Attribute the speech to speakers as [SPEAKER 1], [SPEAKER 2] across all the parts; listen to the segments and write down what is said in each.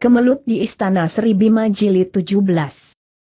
[SPEAKER 1] Kemelut di Istana Sri Bima Jilid 17.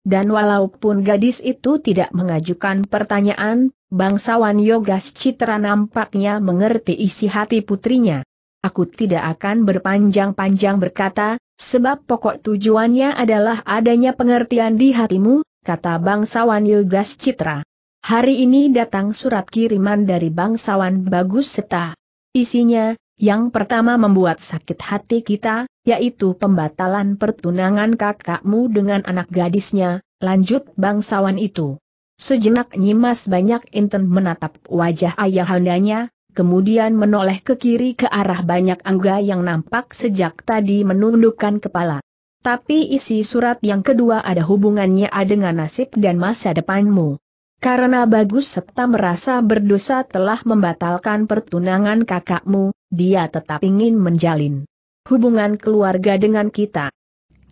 [SPEAKER 1] Dan walaupun gadis itu tidak mengajukan pertanyaan, bangsawan Yogas Citra nampaknya mengerti isi hati putrinya. Aku tidak akan berpanjang-panjang berkata, sebab pokok tujuannya adalah adanya pengertian di hatimu, kata bangsawan Yogas Citra. Hari ini datang surat kiriman dari bangsawan Bagus Seta. Isinya, yang pertama membuat sakit hati kita, yaitu pembatalan pertunangan kakakmu dengan anak gadisnya, lanjut bangsawan itu. Sejenak nyimas banyak inten menatap wajah ayahandanya, kemudian menoleh ke kiri ke arah banyak angga yang nampak sejak tadi menundukkan kepala. Tapi isi surat yang kedua ada hubungannya dengan nasib dan masa depanmu. Karena bagus serta merasa berdosa telah membatalkan pertunangan kakakmu, dia tetap ingin menjalin hubungan keluarga dengan kita.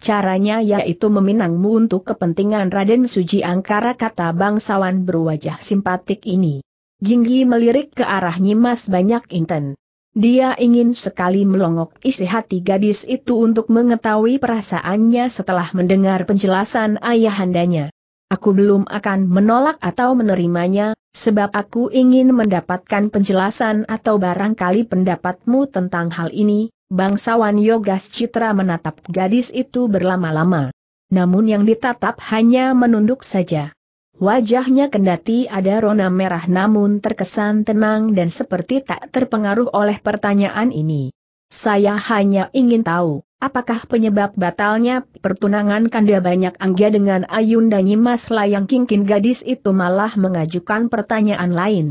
[SPEAKER 1] Caranya yaitu meminangmu untuk kepentingan Raden Suji Angkara kata bangsawan berwajah simpatik ini. Ginggi melirik ke arah Nyimas Banyak Inten. Dia ingin sekali melongok isi hati gadis itu untuk mengetahui perasaannya setelah mendengar penjelasan ayahandanya. Aku belum akan menolak atau menerimanya, sebab aku ingin mendapatkan penjelasan atau barangkali pendapatmu tentang hal ini, bangsawan Yogas Citra menatap gadis itu berlama-lama. Namun yang ditatap hanya menunduk saja. Wajahnya kendati ada rona merah namun terkesan tenang dan seperti tak terpengaruh oleh pertanyaan ini. Saya hanya ingin tahu, Apakah penyebab batalnya pertunangan kanda banyak anggia dengan Ayunda Nyimas layang kingkin gadis itu malah mengajukan pertanyaan lain.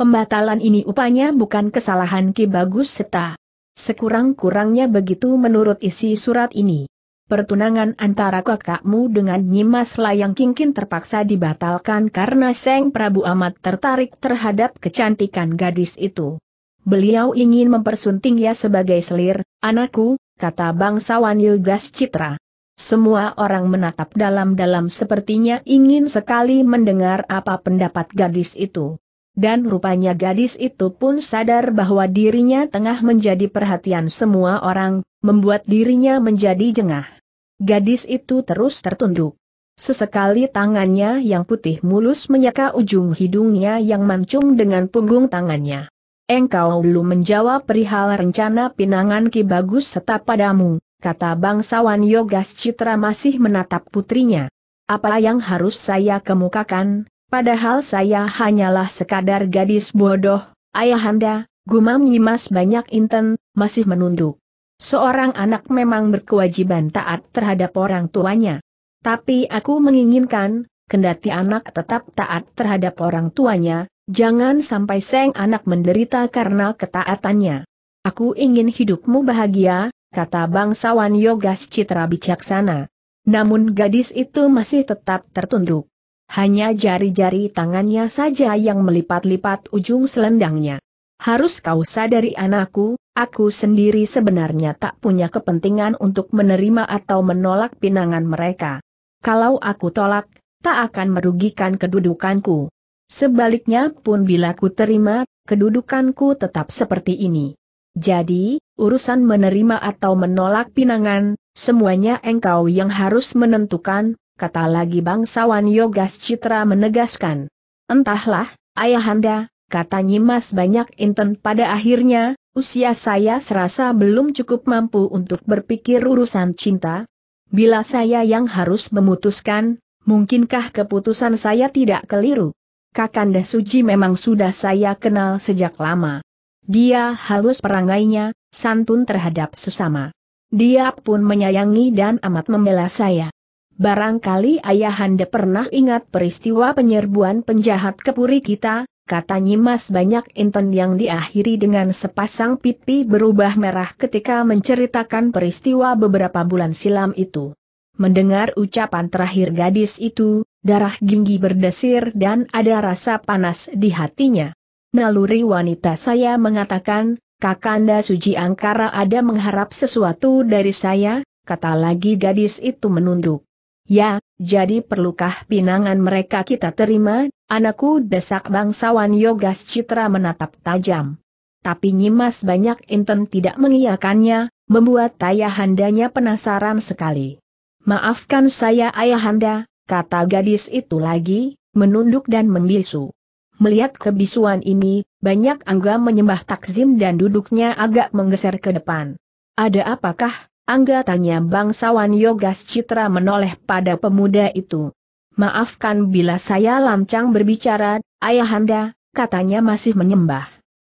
[SPEAKER 1] Pembatalan ini upanya bukan kesalahan Ki Bagus Seta. Sekurang-kurangnya begitu menurut isi surat ini. Pertunangan antara kakakmu dengan Nyimas Layang Kingkin terpaksa dibatalkan karena Seng Prabu amat tertarik terhadap kecantikan gadis itu. Beliau ingin mempersuntingnya sebagai selir, anakku, kata bangsawan Yugas Citra. Semua orang menatap dalam-dalam sepertinya ingin sekali mendengar apa pendapat gadis itu. Dan rupanya gadis itu pun sadar bahwa dirinya tengah menjadi perhatian semua orang, membuat dirinya menjadi jengah. Gadis itu terus tertunduk. Sesekali tangannya yang putih mulus menyeka ujung hidungnya yang mancung dengan punggung tangannya. Engkau belum menjawab perihal rencana pinangan Ki Bagus serta padamu, kata bangsawan Yogas Citra masih menatap putrinya. Apa yang harus saya kemukakan, padahal saya hanyalah sekadar gadis bodoh, ayahanda, gumam Nyimas banyak inten, masih menunduk. Seorang anak memang berkewajiban taat terhadap orang tuanya. Tapi aku menginginkan, kendati anak tetap taat terhadap orang tuanya, Jangan sampai Seng anak menderita karena ketaatannya. Aku ingin hidupmu bahagia, kata bangsawan Yogas Citra bijaksana. Namun gadis itu masih tetap tertunduk. Hanya jari-jari tangannya saja yang melipat-lipat ujung selendangnya. Harus kau sadari anakku, aku sendiri sebenarnya tak punya kepentingan untuk menerima atau menolak pinangan mereka. Kalau aku tolak, tak akan merugikan kedudukanku. Sebaliknya pun bila ku terima, kedudukanku tetap seperti ini. Jadi, urusan menerima atau menolak pinangan, semuanya engkau yang harus menentukan, kata lagi bangsawan Yogas Citra menegaskan. Entahlah, ayahanda, kata Nyimas banyak inten pada akhirnya, usia saya serasa belum cukup mampu untuk berpikir urusan cinta. Bila saya yang harus memutuskan, mungkinkah keputusan saya tidak keliru? Kakanda Suji memang sudah saya kenal sejak lama. Dia halus perangainya, santun terhadap sesama. Dia pun menyayangi dan amat membela saya. Barangkali ayah anda pernah ingat peristiwa penyerbuan penjahat kepuri kita, kata Nyimas banyak inten yang diakhiri dengan sepasang pipi berubah merah ketika menceritakan peristiwa beberapa bulan silam itu. Mendengar ucapan terakhir gadis itu, darah ginggi berdesir dan ada rasa panas di hatinya. Naluri wanita saya mengatakan, Kakanda Suji Angkara ada mengharap sesuatu dari saya, kata lagi gadis itu menunduk. Ya, jadi perlukah pinangan mereka kita terima, anakku desak bangsawan Yogas Citra menatap tajam. Tapi Nyimas banyak inten tidak mengiyakannya, membuat ayahandanya penasaran sekali. Maafkan saya ayahanda, kata gadis itu lagi, menunduk dan membisu. Melihat kebisuan ini, banyak Angga menyembah takzim dan duduknya agak menggeser ke depan. Ada apakah? Angga tanya bangsawan Yogas Citra menoleh pada pemuda itu. Maafkan bila saya lancang berbicara, ayahanda, katanya masih menyembah.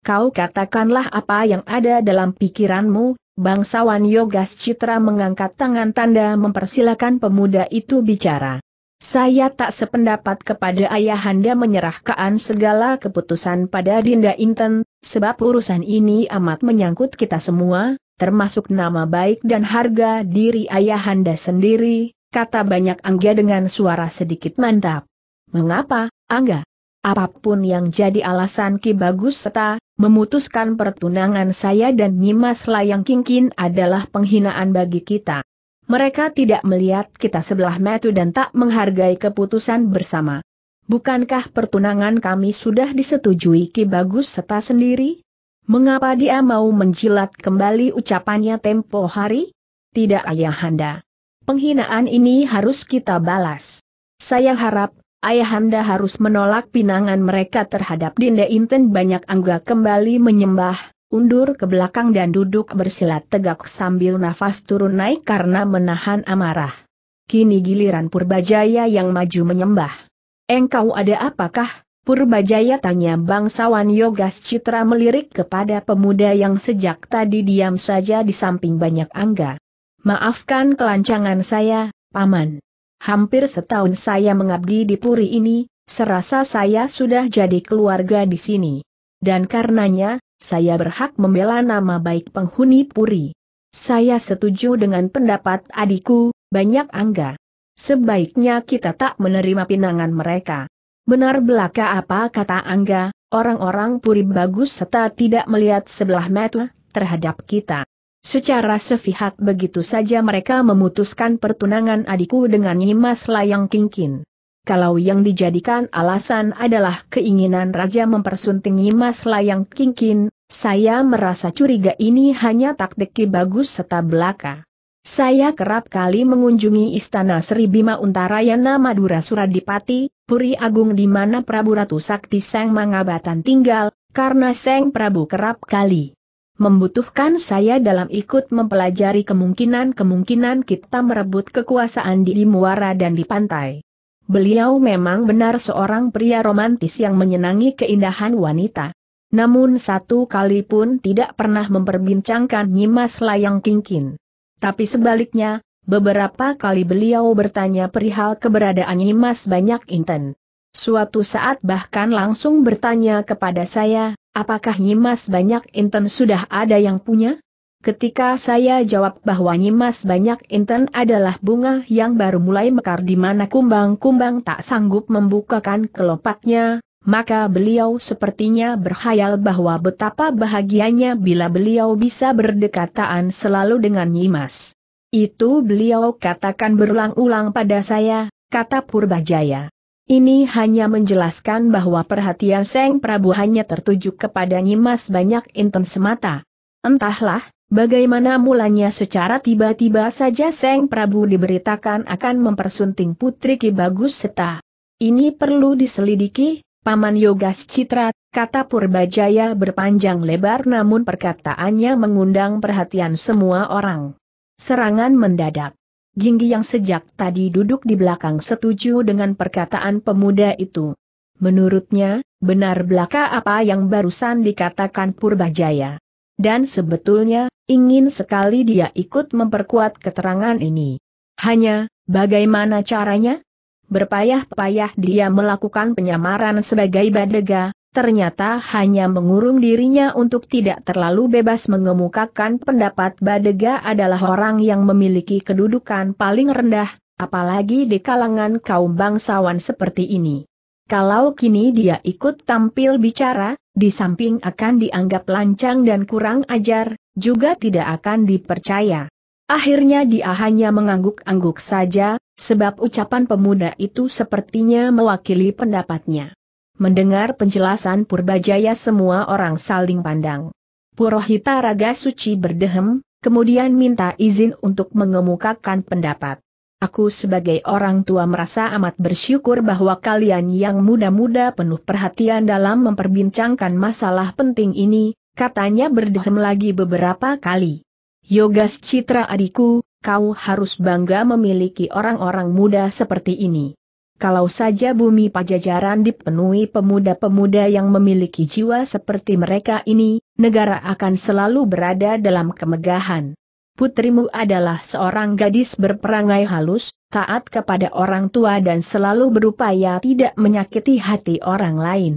[SPEAKER 1] Kau katakanlah apa yang ada dalam pikiranmu, bangsawan Yogas Citra mengangkat tangan tanda mempersilakan pemuda itu bicara. Saya tak sependapat kepada ayahanda menyerahkan segala keputusan pada Dinda Inten, sebab urusan ini amat menyangkut kita semua, termasuk nama baik dan harga diri ayahanda sendiri, kata banyak Angga dengan suara sedikit mantap. Mengapa, Angga? Apapun yang jadi alasan Ki Bagus Seta, memutuskan pertunangan saya dan Nyimas Layang Kingkin adalah penghinaan bagi kita. Mereka tidak melihat kita sebelah mata dan tak menghargai keputusan bersama. Bukankah pertunangan kami sudah disetujui Ki Bagus serta sendiri? Mengapa dia mau menjilat kembali ucapannya tempo hari? Tidak ayahanda. Penghinaan ini harus kita balas. Saya harap, ayahanda harus menolak pinangan mereka terhadap Dinda Inten banyak angga kembali menyembah, undur ke belakang dan duduk bersilat tegak sambil nafas turun naik karena menahan amarah. Kini giliran Purbajaya yang maju menyembah. Engkau ada apakah? Purbajaya tanya bangsawan Yogas Citra melirik kepada pemuda yang sejak tadi diam saja di samping banyak angga. Maafkan kelancangan saya, Paman. Hampir setahun saya mengabdi di Puri ini, serasa saya sudah jadi keluarga di sini. Dan karenanya, saya berhak membela nama baik penghuni Puri. Saya setuju dengan pendapat adikku, banyak angga. Sebaiknya kita tak menerima pinangan mereka. Benar belaka apa kata Angga, orang-orang Puri bagus serta tidak melihat sebelah mata terhadap kita. Secara sepihak begitu saja mereka memutuskan pertunangan adikku dengan Nyimas Layang Kingkin kalau yang dijadikan alasan adalah keinginan Raja mempersunting Nyimas Layang Kingkin, saya merasa curiga ini hanya taktik Ki Bagus serta belaka. Saya kerap kali mengunjungi Istana Sri Bima Untarayana Madura Suradipati, Puri Agung di mana Prabu Ratu Sakti Seng Mangabatan tinggal, karena Seng Prabu kerap kali membutuhkan saya dalam ikut mempelajari kemungkinan-kemungkinan kita merebut kekuasaan di Muara dan di pantai. Beliau memang benar seorang pria romantis yang menyenangi keindahan wanita. Namun satu kali pun tidak pernah memperbincangkan Nyimas Layang Kingkin. Tapi sebaliknya, beberapa kali beliau bertanya perihal keberadaan Nyimas Banyak Inten. Suatu saat bahkan langsung bertanya kepada saya, apakah Nyimas Banyak Inten sudah ada yang punya? Ketika saya jawab bahwa Nyimas banyak inten adalah bunga yang baru mulai mekar di mana kumbang-kumbang tak sanggup membukakan kelopaknya, maka beliau sepertinya berhayal bahwa betapa bahagianya bila beliau bisa berdekatan selalu dengan Nyimas. Itu beliau katakan berulang-ulang pada saya, kata Purbajaya. Ini hanya menjelaskan bahwa perhatian Seng Prabu hanya tertuju kepada Nyimas banyak inten semata. Entahlah, Bagaimana mulanya secara tiba-tiba saja Seng Prabu diberitakan akan mempersunting Putri Ki Bagus Seta. Ini perlu diselidiki, Paman Yogas Citra, kata Purbajaya berpanjang lebar namun perkataannya mengundang perhatian semua orang. Serangan mendadak. Ginggi yang sejak tadi duduk di belakang setuju dengan perkataan pemuda itu. Menurutnya, benar belaka apa yang barusan dikatakan Purbajaya. Dan sebetulnya, ingin sekali dia ikut memperkuat keterangan ini. Hanya, bagaimana caranya? Berpayah-payah dia melakukan penyamaran sebagai badega, ternyata hanya mengurung dirinya untuk tidak terlalu bebas mengemukakan pendapat badega adalah orang yang memiliki kedudukan paling rendah, apalagi di kalangan kaum bangsawan seperti ini. Kalau kini dia ikut tampil bicara, di samping akan dianggap lancang dan kurang ajar, juga tidak akan dipercaya. Akhirnya dia hanya mengangguk-angguk saja, sebab ucapan pemuda itu sepertinya mewakili pendapatnya. Mendengar penjelasan Purbajaya semua orang saling pandang. Purohita Raga Suci berdehem, kemudian minta izin untuk mengemukakan pendapat. Aku sebagai orang tua merasa amat bersyukur bahwa kalian yang muda-muda penuh perhatian dalam memperbincangkan masalah penting ini, katanya berdehem lagi beberapa kali. Yogas Citra adikku, kau harus bangga memiliki orang-orang muda seperti ini. Kalau saja bumi pajajaran dipenuhi pemuda-pemuda yang memiliki jiwa seperti mereka ini, negara akan selalu berada dalam kemegahan putrimu adalah seorang gadis berperangai halus, taat kepada orang tua dan selalu berupaya tidak menyakiti hati orang lain.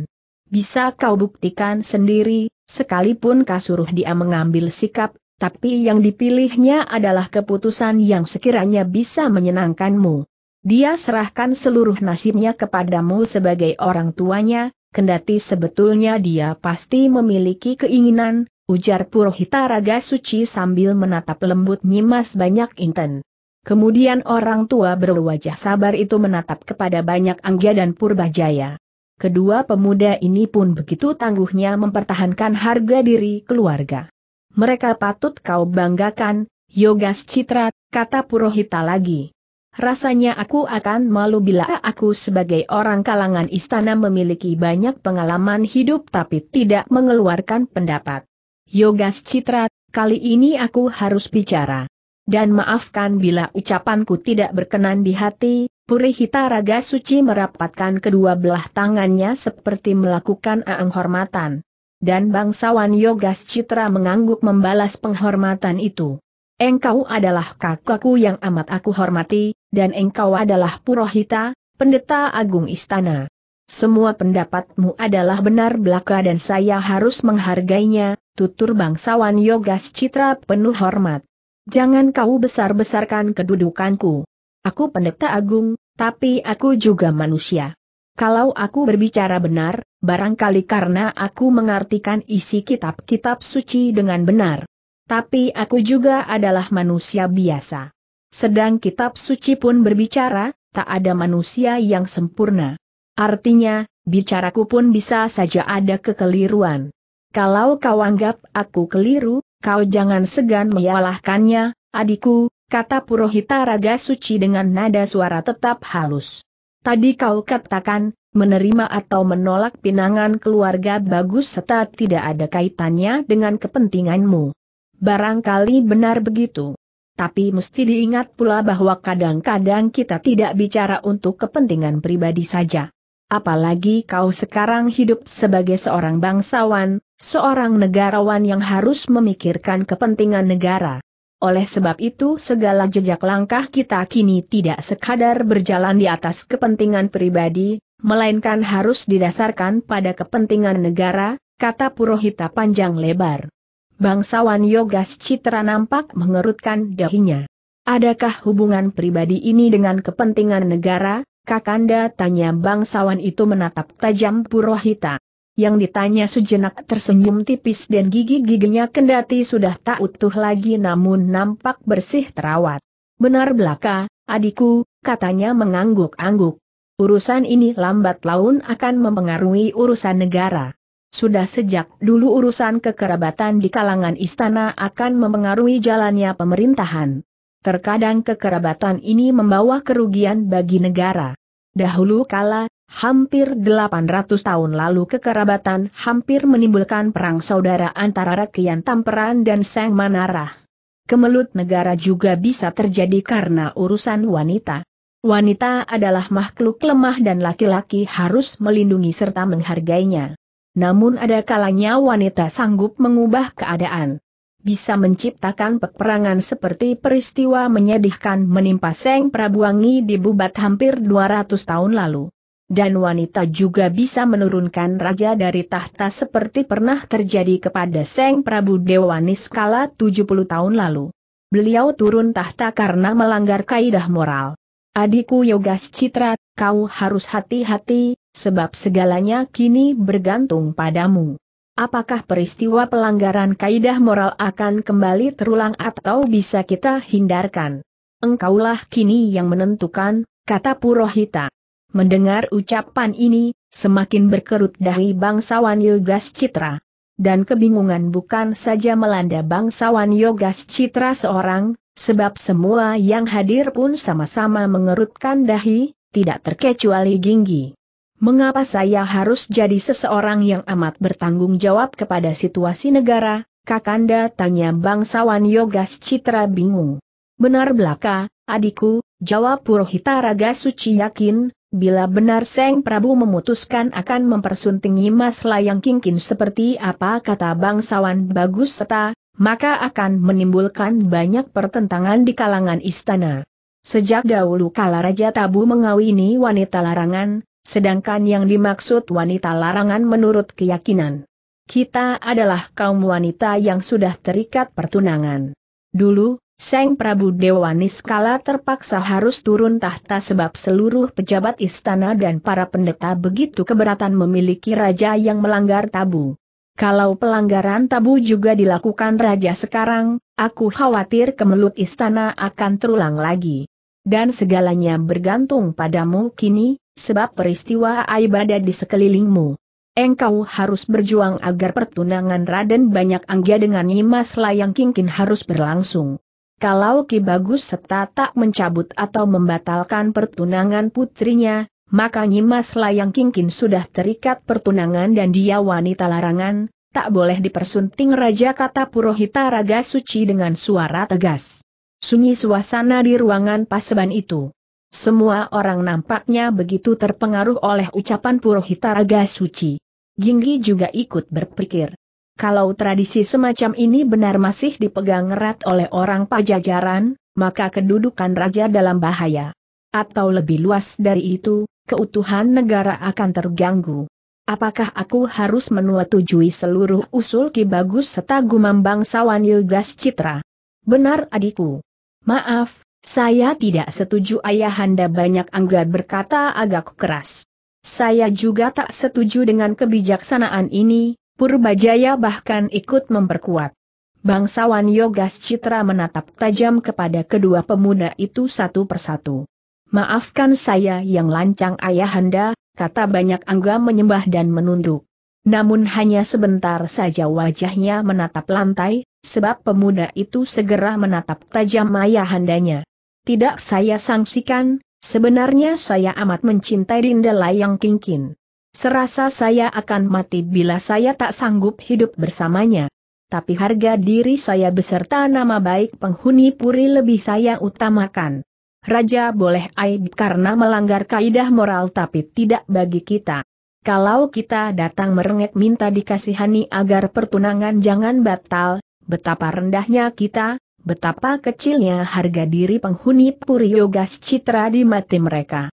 [SPEAKER 1] Bisa kau buktikan sendiri, sekalipun kasuruh dia mengambil sikap, tapi yang dipilihnya adalah keputusan yang sekiranya bisa menyenangkanmu. Dia serahkan seluruh nasibnya kepadamu sebagai orang tuanya, kendati sebetulnya dia pasti memiliki keinginan, ujar Purohita Raga Suci sambil menatap lembut nyimas banyak inten. Kemudian orang tua berwajah sabar itu menatap kepada banyak Anggia dan Purbajaya. Kedua pemuda ini pun begitu tangguhnya mempertahankan harga diri keluarga. Mereka patut kau banggakan, Yogas Citra, kata Purohita lagi. Rasanya aku akan malu bila aku sebagai orang kalangan istana memiliki banyak pengalaman hidup tapi tidak mengeluarkan pendapat. Yogas Citra, kali ini aku harus bicara. Dan maafkan bila ucapanku tidak berkenan di hati, Purihita Raga Suci merapatkan kedua belah tangannya seperti melakukan penghormatan. Dan bangsawan Yogas Citra mengangguk membalas penghormatan itu. Engkau adalah kakakku yang amat aku hormati, dan engkau adalah Purohita, pendeta agung istana. Semua pendapatmu adalah benar belaka dan saya harus menghargainya, tutur bangsawan Yogas Citra penuh hormat. Jangan kau besar-besarkan kedudukanku. Aku pendeta agung, tapi aku juga manusia. Kalau aku berbicara benar, barangkali karena aku mengartikan isi kitab-kitab suci dengan benar. Tapi aku juga adalah manusia biasa. Sedang kitab suci pun berbicara, tak ada manusia yang sempurna. Artinya, bicaraku pun bisa saja ada kekeliruan kalau kau anggap aku keliru, kau jangan segan menyalahkannya, adikku, kata Purohita Raga Suci dengan nada suara tetap halus. Tadi kau katakan, menerima atau menolak pinangan keluarga bagus serta tidak ada kaitannya dengan kepentinganmu. Barangkali benar begitu. Tapi mesti diingat pula bahwa kadang-kadang kita tidak bicara untuk kepentingan pribadi saja. Apalagi kau sekarang hidup sebagai seorang bangsawan, seorang negarawan yang harus memikirkan kepentingan negara. Oleh sebab itu segala jejak langkah kita kini tidak sekadar berjalan di atas kepentingan pribadi, melainkan harus didasarkan pada kepentingan negara, kata Purohita panjang lebar. Bangsawan Yogas Citra nampak mengerutkan dahinya. Adakah hubungan pribadi ini dengan kepentingan negara? Kakanda tanya bangsawan itu menatap tajam Purohita. Yang ditanya sejenak tersenyum tipis dan gigi-giginya kendati sudah tak utuh lagi namun nampak bersih terawat. Benar belaka, adikku, katanya mengangguk-angguk. Urusan ini lambat laun akan mempengaruhi urusan negara. Sudah sejak dulu urusan kekerabatan di kalangan istana akan mempengaruhi jalannya pemerintahan. Terkadang kekerabatan ini membawa kerugian bagi negara. Dahulu kala, hampir 800 tahun lalu kekerabatan hampir menimbulkan perang saudara antara Rakyat Tamperan dan Sang Manarah. Kemelut negara juga bisa terjadi karena urusan wanita. Wanita adalah makhluk lemah dan laki-laki harus melindungi serta menghargainya. Namun ada kalanya wanita sanggup mengubah keadaan. Bisa menciptakan peperangan seperti peristiwa menyedihkan menimpa Seng Prabuangi di Bubat hampir 200 tahun lalu dan wanita juga bisa menurunkan raja dari tahta seperti pernah terjadi kepada Seng Prabu Dewanis kala 70 tahun lalu. Beliau turun tahta karena melanggar kaidah moral. Adikku Yogas Citra, kau harus hati-hati, sebab segalanya kini bergantung padamu. Apakah peristiwa pelanggaran kaidah moral akan kembali terulang atau bisa kita hindarkan? Engkaulah kini yang menentukan, kata Purohita. Mendengar ucapan ini, semakin berkerut dahi bangsawan Yogas Citra. Dan kebingungan bukan saja melanda bangsawan Yogas Citra seorang, sebab semua yang hadir pun sama-sama mengerutkan dahi, tidak terkecuali Ginggi. Mengapa saya harus jadi seseorang yang amat bertanggung jawab kepada situasi negara? Kakanda tanya bangsawan Yogas Citra bingung. Benar belaka, adikku, jawab Purohita Raga Suci yakin, Bila benar Seng Prabu memutuskan akan mempersunting Mas Layang Kingkin seperti apa kata bangsawan Bagus Seta, maka akan menimbulkan banyak pertentangan di kalangan istana. Sejak dahulu kala Raja Tabu mengawini wanita larangan, sedangkan yang dimaksud wanita larangan menurut keyakinan. Kita adalah kaum wanita yang sudah terikat pertunangan. Dulu, Seng Prabu Dewanis kala terpaksa harus turun tahta sebab seluruh pejabat istana dan para pendeta begitu keberatan memiliki raja yang melanggar tabu. Kalau pelanggaran tabu juga dilakukan raja sekarang, aku khawatir kemelut istana akan terulang lagi. Dan segalanya bergantung padamu kini, sebab peristiwa aibada di sekelilingmu. Engkau harus berjuang agar pertunangan Raden Banyak Angga dengan Nyimas Layang Kingkin harus berlangsung. Kalau Ki Bagus Seta tak mencabut atau membatalkan pertunangan putrinya, maka Nyimas Layang Kingkin sudah terikat pertunangan dan dia wanita larangan, tak boleh dipersunting Raja kata Purohita Raga Suci dengan suara tegas. Sunyi suasana di ruangan paseban itu. Semua orang nampaknya begitu terpengaruh oleh ucapan Purohita Raga Suci. Ginggi juga ikut berpikir. Kalau tradisi semacam ini benar masih dipegang erat oleh orang pajajaran, maka kedudukan raja dalam bahaya. Atau lebih luas dari itu, keutuhan negara akan terganggu. Apakah aku harus menyetujui seluruh usul Ki Bagus serta Gumam Bangsawan Yugas Citra? Benar adikku. Maaf, saya tidak setuju ayahanda banyak anggap berkata agak keras. Saya juga tak setuju dengan kebijaksanaan ini, Purbajaya bahkan ikut memperkuat. Bangsawan Yogas Citra menatap tajam kepada kedua pemuda itu satu persatu. Maafkan saya yang lancang ayahanda, kata banyak angga menyembah dan menunduk. Namun hanya sebentar saja wajahnya menatap lantai, sebab pemuda itu segera menatap tajam ayahandanya. Tidak saya sangsikan, sebenarnya saya amat mencintai Dinda Layang Kingkin. Serasa saya akan mati bila saya tak sanggup hidup bersamanya. Tapi harga diri saya beserta nama baik penghuni puri lebih saya utamakan. Raja boleh aib karena melanggar kaidah moral tapi tidak bagi kita. Kalau kita datang merengek minta dikasihani agar pertunangan jangan batal, betapa rendahnya kita, betapa kecilnya harga diri penghuni Puri Yogas Citra di mati mereka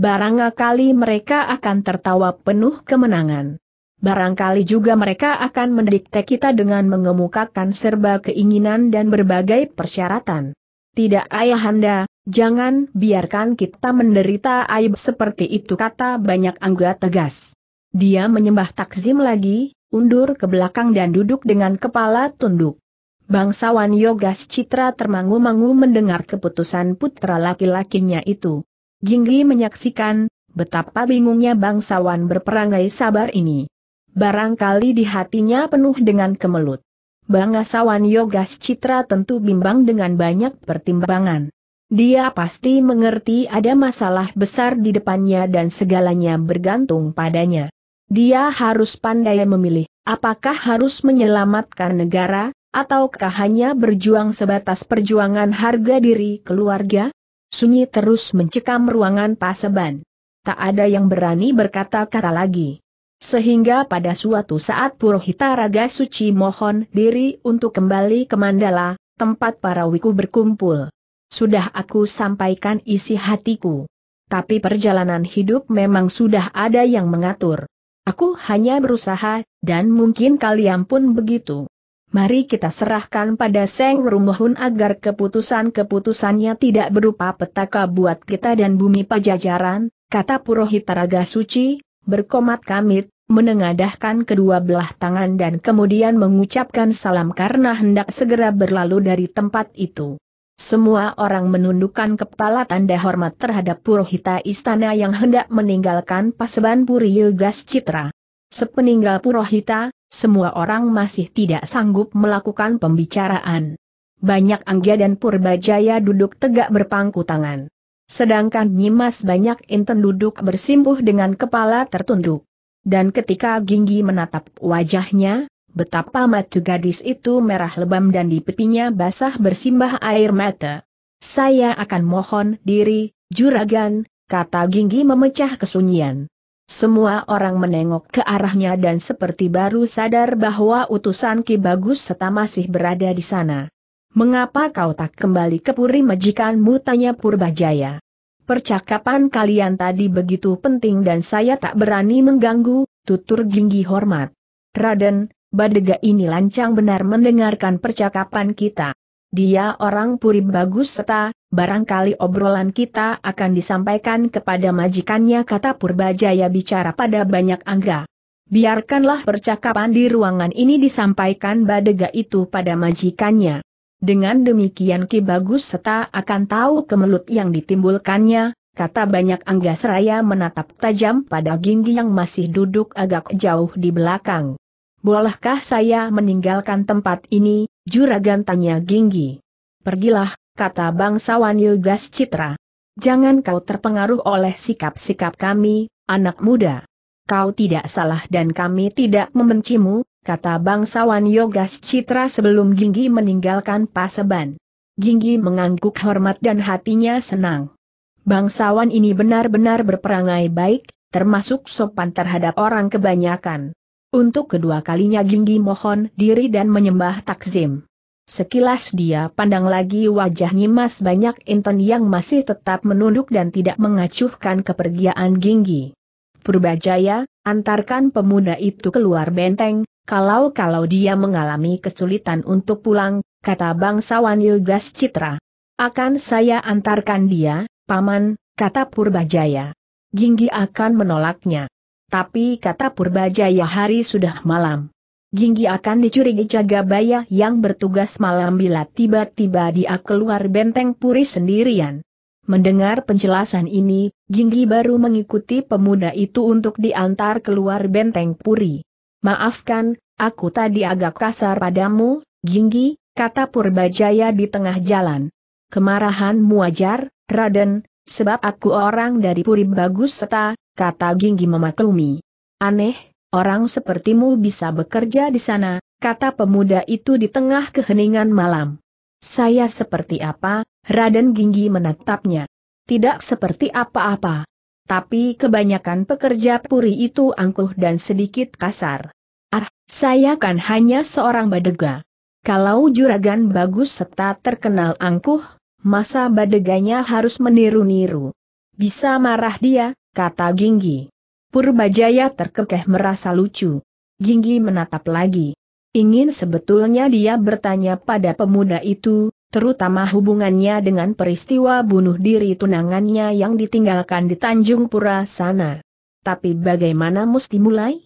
[SPEAKER 1] barangkali mereka akan tertawa penuh kemenangan. Barangkali juga mereka akan mendikte kita dengan mengemukakan serba keinginan dan berbagai persyaratan. Tidak ayahanda, jangan biarkan kita menderita aib seperti itu kata banyak anggota tegas. Dia menyembah takzim lagi, undur ke belakang dan duduk dengan kepala tunduk. Bangsawan Yogas Citra termangu-mangu mendengar keputusan putra laki-lakinya itu. Gingli menyaksikan, betapa bingungnya bangsawan berperangai sabar ini. Barangkali di hatinya penuh dengan kemelut. Bangsawan Yogas Citra tentu bimbang dengan banyak pertimbangan. Dia pasti mengerti ada masalah besar di depannya dan segalanya bergantung padanya. Dia harus pandai memilih, apakah harus menyelamatkan negara, ataukah hanya berjuang sebatas perjuangan harga diri keluarga? Sunyi terus mencekam ruangan paseban. Tak ada yang berani berkata kata lagi. Sehingga pada suatu saat Purohita Raga Suci mohon diri untuk kembali ke Mandala, tempat para wiku berkumpul. Sudah aku sampaikan isi hatiku. Tapi perjalanan hidup memang sudah ada yang mengatur. Aku hanya berusaha, dan mungkin kalian pun begitu. Mari kita serahkan pada Seng Rumuhun agar keputusan-keputusannya tidak berupa petaka buat kita dan bumi pajajaran, kata Purohitaraga Raga Suci, berkomat kamit, menengadahkan kedua belah tangan dan kemudian mengucapkan salam karena hendak segera berlalu dari tempat itu. Semua orang menundukkan kepala tanda hormat terhadap Purohita istana yang hendak meninggalkan Paseban Puri Yogas Citra. Sepeninggal Purohita, semua orang masih tidak sanggup melakukan pembicaraan. Banyak Anggia dan Purbajaya duduk tegak berpangku tangan. Sedangkan Nyimas banyak Inten duduk bersimpuh dengan kepala tertunduk. Dan ketika Ginggi menatap wajahnya, betapa mata gadis itu merah lebam dan di pipinya basah bersimbah air mata. Saya akan mohon diri, juragan, kata Ginggi memecah kesunyian. Semua orang menengok ke arahnya dan seperti baru sadar bahwa utusan Ki Bagus Seta masih berada di sana. Mengapa kau tak kembali ke Puri majikanmu tanya Purbajaya. Percakapan kalian tadi begitu penting dan saya tak berani mengganggu, tutur Ginggi hormat. Raden, Badega ini lancang benar mendengarkan percakapan kita. Dia orang puri bagus serta, barangkali obrolan kita akan disampaikan kepada majikannya kata Purbajaya bicara pada banyak angga. Biarkanlah percakapan di ruangan ini disampaikan badega itu pada majikannya. Dengan demikian Ki Bagus serta akan tahu kemelut yang ditimbulkannya, kata banyak angga seraya menatap tajam pada Ginggi yang masih duduk agak jauh di belakang. Bolehkah saya meninggalkan tempat ini, Juragan tanya Ginggi. Pergilah, kata bangsawan Yogas Citra. Jangan kau terpengaruh oleh sikap-sikap kami, anak muda. Kau tidak salah dan kami tidak membencimu, kata bangsawan Yogas Citra sebelum Ginggi meninggalkan Paseban. Ginggi mengangguk hormat dan hatinya senang. Bangsawan ini benar-benar berperangai baik, termasuk sopan terhadap orang kebanyakan. Untuk kedua kalinya Ginggi mohon diri dan menyembah takzim. Sekilas dia pandang lagi wajah Nyimas banyak inten yang masih tetap menunduk dan tidak mengacuhkan kepergian Ginggi. Purbajaya, antarkan pemuda itu keluar benteng, kalau-kalau dia mengalami kesulitan untuk pulang, kata bangsawan Yugas Citra. Akan saya antarkan dia, Paman, kata Purbajaya. Ginggi akan menolaknya. Tapi kata Purbajaya hari sudah malam. Ginggi akan dicurigai baya yang bertugas malam bila tiba-tiba dia keluar benteng Puri sendirian. Mendengar penjelasan ini, Ginggi baru mengikuti pemuda itu untuk diantar keluar benteng Puri. Maafkan, aku tadi agak kasar padamu, Ginggi, kata Purbajaya di tengah jalan. Kemarahan wajar, Raden, Sebab aku orang dari Puri Bagus Seta, kata Ginggi memaklumi. Aneh, orang sepertimu bisa bekerja di sana, kata pemuda itu di tengah keheningan malam. Saya seperti apa? Raden Ginggi menatapnya. Tidak seperti apa-apa. Tapi kebanyakan pekerja puri itu angkuh dan sedikit kasar. Ah, saya kan hanya seorang badega. Kalau juragan bagus serta terkenal angkuh, masa badeganya harus meniru-niru. Bisa marah dia, kata Ginggi. Purbajaya terkekeh merasa lucu. Ginggi menatap lagi. Ingin sebetulnya dia bertanya pada pemuda itu, terutama hubungannya dengan peristiwa bunuh diri tunangannya yang ditinggalkan di Tanjung Pura sana. Tapi bagaimana mesti mulai?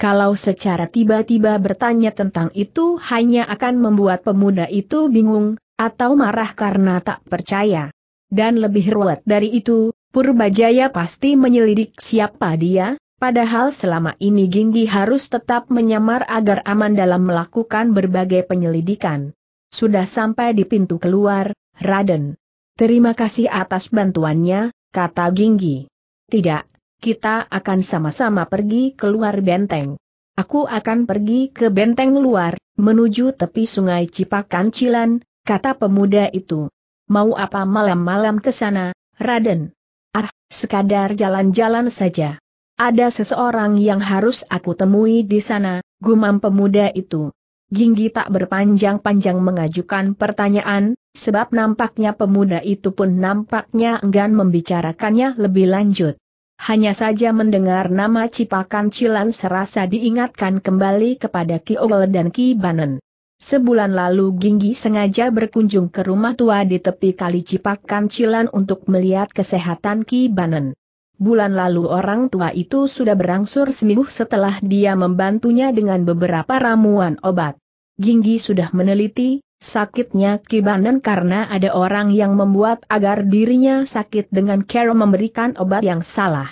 [SPEAKER 1] Kalau secara tiba-tiba bertanya tentang itu hanya akan membuat pemuda itu bingung, atau marah karena tak percaya. Dan lebih ruwet dari itu, Purbajaya pasti menyelidik siapa dia, padahal selama ini Ginggi harus tetap menyamar agar aman dalam melakukan berbagai penyelidikan. Sudah sampai di pintu keluar, Raden. Terima kasih atas bantuannya, kata Ginggi. Tidak, kita akan sama-sama pergi keluar benteng. Aku akan pergi ke benteng luar, menuju tepi sungai Cipakan Cilan, kata pemuda itu. Mau apa malam-malam ke sana, Raden? Ah, sekadar jalan-jalan saja. Ada seseorang yang harus aku temui di sana, gumam pemuda itu. Ginggi tak berpanjang-panjang mengajukan pertanyaan, sebab nampaknya pemuda itu pun nampaknya enggan membicarakannya lebih lanjut. Hanya saja mendengar nama Cipakan Cilan serasa diingatkan kembali kepada Ki Ogel dan Ki Banen. Sebulan lalu Ginggi sengaja berkunjung ke rumah tua di tepi kali Cipak Kancilan untuk melihat kesehatan Ki Banen. Bulan lalu orang tua itu sudah berangsur sembuh setelah dia membantunya dengan beberapa ramuan obat. Ginggi sudah meneliti, sakitnya Ki Banen karena ada orang yang membuat agar dirinya sakit dengan cara memberikan obat yang salah.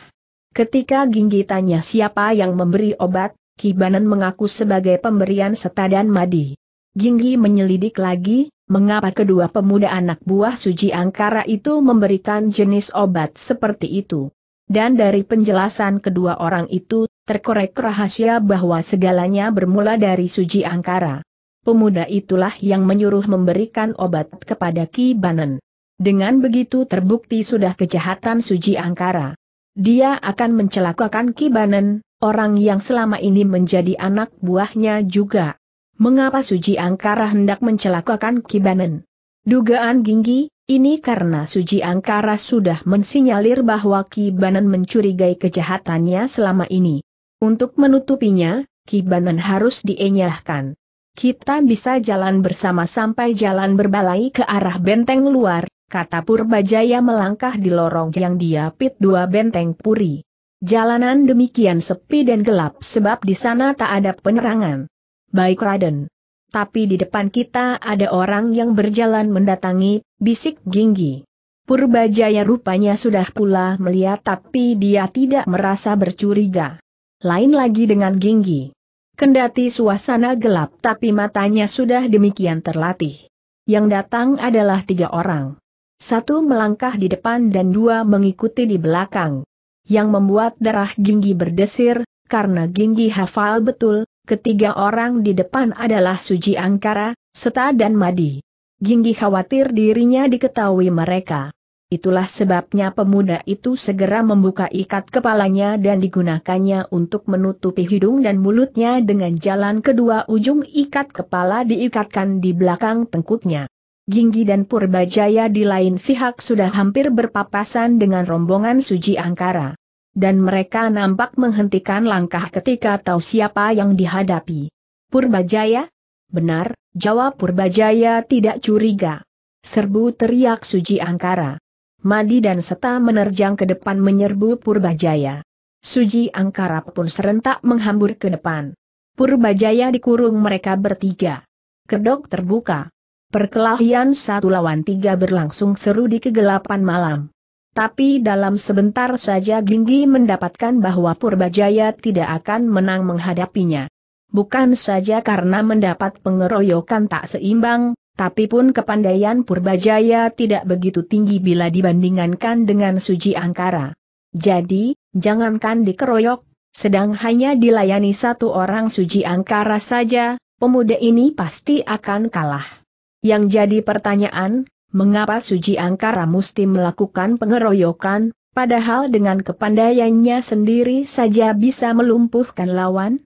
[SPEAKER 1] Ketika Ginggi tanya siapa yang memberi obat, Ki Banen mengaku sebagai pemberian setadan Madi. Ginggi menyelidik lagi, mengapa kedua pemuda anak buah suji angkara itu memberikan jenis obat seperti itu. Dan dari penjelasan kedua orang itu, terkorek rahasia bahwa segalanya bermula dari suji angkara. Pemuda itulah yang menyuruh memberikan obat kepada Ki Banen. Dengan begitu terbukti sudah kejahatan suji angkara. Dia akan mencelakakan Ki Banen, orang yang selama ini menjadi anak buahnya juga mengapa Suji Angkara hendak mencelakakan Kibanen? Dugaan Ginggi, ini karena Suji Angkara sudah mensinyalir bahwa Kibanen mencurigai kejahatannya selama ini. Untuk menutupinya, Kibanen harus dienyahkan. Kita bisa jalan bersama sampai jalan berbalai ke arah benteng luar, kata Purbajaya melangkah di lorong yang diapit dua benteng puri. Jalanan demikian sepi dan gelap sebab di sana tak ada penerangan. Baik Raden. Tapi di depan kita ada orang yang berjalan mendatangi, bisik Ginggi. Purbajaya rupanya sudah pula melihat tapi dia tidak merasa bercuriga. Lain lagi dengan Ginggi. Kendati suasana gelap tapi matanya sudah demikian terlatih. Yang datang adalah tiga orang. Satu melangkah di depan dan dua mengikuti di belakang. Yang membuat darah Ginggi berdesir, karena Ginggi hafal betul, Ketiga orang di depan adalah Suji Angkara, Seta dan Madi. Ginggi khawatir dirinya diketahui mereka. Itulah sebabnya pemuda itu segera membuka ikat kepalanya dan digunakannya untuk menutupi hidung dan mulutnya dengan jalan kedua ujung ikat kepala diikatkan di belakang tengkuknya. Ginggi dan Purbajaya di lain pihak sudah hampir berpapasan dengan rombongan Suji Angkara dan mereka nampak menghentikan langkah ketika tahu siapa yang dihadapi. Purbajaya? Benar, jawab Purbajaya tidak curiga. Serbu teriak Suji Angkara. Madi dan Seta menerjang ke depan menyerbu Purbajaya. Suji Angkara pun serentak menghambur ke depan. Purbajaya dikurung mereka bertiga. Kedok terbuka. Perkelahian satu lawan tiga berlangsung seru di kegelapan malam. Tapi dalam sebentar saja Ginggi mendapatkan bahwa Purbajaya tidak akan menang menghadapinya. Bukan saja karena mendapat pengeroyokan tak seimbang, tapi pun kepandaian Purbajaya tidak begitu tinggi bila dibandingkan dengan Suji Angkara. Jadi, jangankan dikeroyok, sedang hanya dilayani satu orang Suji Angkara saja, pemuda ini pasti akan kalah. Yang jadi pertanyaan, mengapa Suji Angkara mesti melakukan pengeroyokan, padahal dengan kepandaiannya sendiri saja bisa melumpuhkan lawan?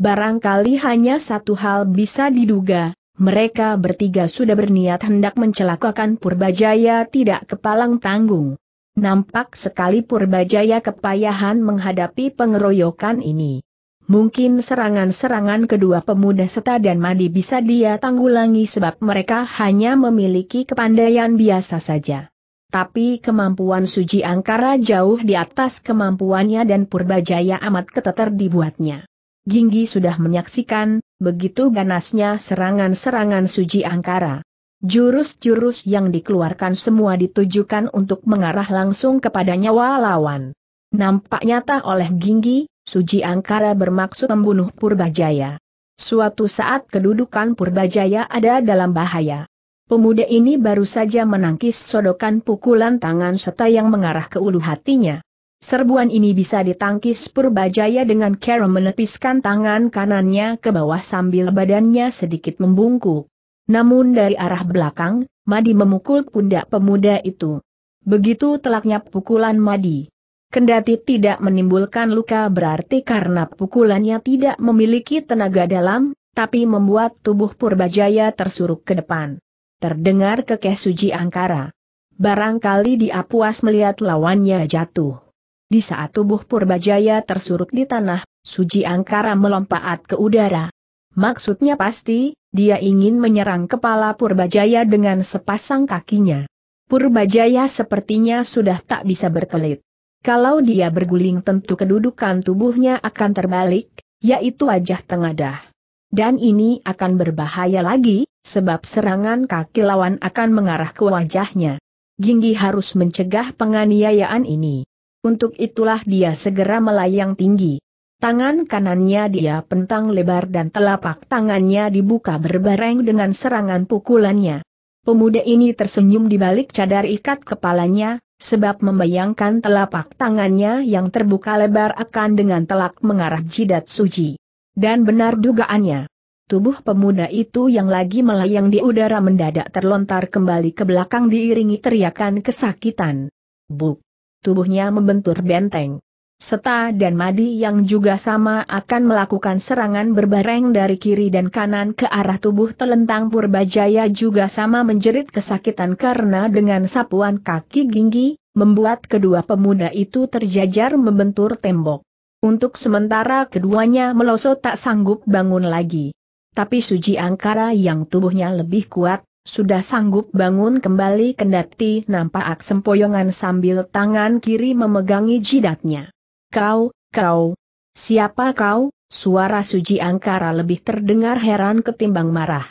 [SPEAKER 1] Barangkali hanya satu hal bisa diduga, mereka bertiga sudah berniat hendak mencelakakan Purbajaya tidak kepalang tanggung. Nampak sekali Purbajaya kepayahan menghadapi pengeroyokan ini. Mungkin serangan-serangan kedua pemuda Seta dan Madi bisa dia tanggulangi sebab mereka hanya memiliki kepandaian biasa saja. Tapi kemampuan Suji Angkara jauh di atas kemampuannya dan Purbajaya amat keteter dibuatnya. Ginggi sudah menyaksikan, begitu ganasnya serangan-serangan Suji Angkara. Jurus-jurus yang dikeluarkan semua ditujukan untuk mengarah langsung kepada nyawa lawan. Nampak nyata oleh Ginggi, Suji Angkara bermaksud membunuh Purbajaya. Suatu saat kedudukan Purbajaya ada dalam bahaya. Pemuda ini baru saja menangkis sodokan pukulan tangan serta yang mengarah ke ulu hatinya. Serbuan ini bisa ditangkis Purbajaya dengan cara menepiskan tangan kanannya ke bawah sambil badannya sedikit membungkuk. Namun dari arah belakang, Madi memukul pundak pemuda itu. Begitu telaknya pukulan Madi. Kendati tidak menimbulkan luka berarti karena pukulannya tidak memiliki tenaga dalam, tapi membuat tubuh Purbajaya tersuruk ke depan. Terdengar kekeh suji angkara. Barangkali dia puas melihat lawannya jatuh. Di saat tubuh Purbajaya tersuruk di tanah, Suji Angkara melompat ke udara. Maksudnya pasti, dia ingin menyerang kepala Purbajaya dengan sepasang kakinya. Purbajaya sepertinya sudah tak bisa berkelit. Kalau dia berguling tentu kedudukan tubuhnya akan terbalik, yaitu wajah tengadah. Dan ini akan berbahaya lagi, sebab serangan kaki lawan akan mengarah ke wajahnya. Ginggi harus mencegah penganiayaan ini. Untuk itulah dia segera melayang tinggi. Tangan kanannya dia pentang lebar dan telapak tangannya dibuka berbareng dengan serangan pukulannya. Pemuda ini tersenyum di balik cadar ikat kepalanya, sebab membayangkan telapak tangannya yang terbuka lebar akan dengan telak mengarah jidat suji. Dan benar dugaannya. Tubuh pemuda itu yang lagi melayang di udara mendadak terlontar kembali ke belakang diiringi teriakan kesakitan. Buk! Tubuhnya membentur benteng. Seta dan Madi yang juga sama akan melakukan serangan berbareng dari kiri dan kanan ke arah tubuh telentang Purbajaya juga sama menjerit kesakitan karena dengan sapuan kaki ginggi, membuat kedua pemuda itu terjajar membentur tembok. Untuk sementara keduanya melosot tak sanggup bangun lagi. Tapi Suji Angkara yang tubuhnya lebih kuat, sudah sanggup bangun kembali kendati nampak sempoyongan sambil tangan kiri memegangi jidatnya. Kau, kau, siapa kau? Suara Suji Angkara lebih terdengar heran ketimbang marah.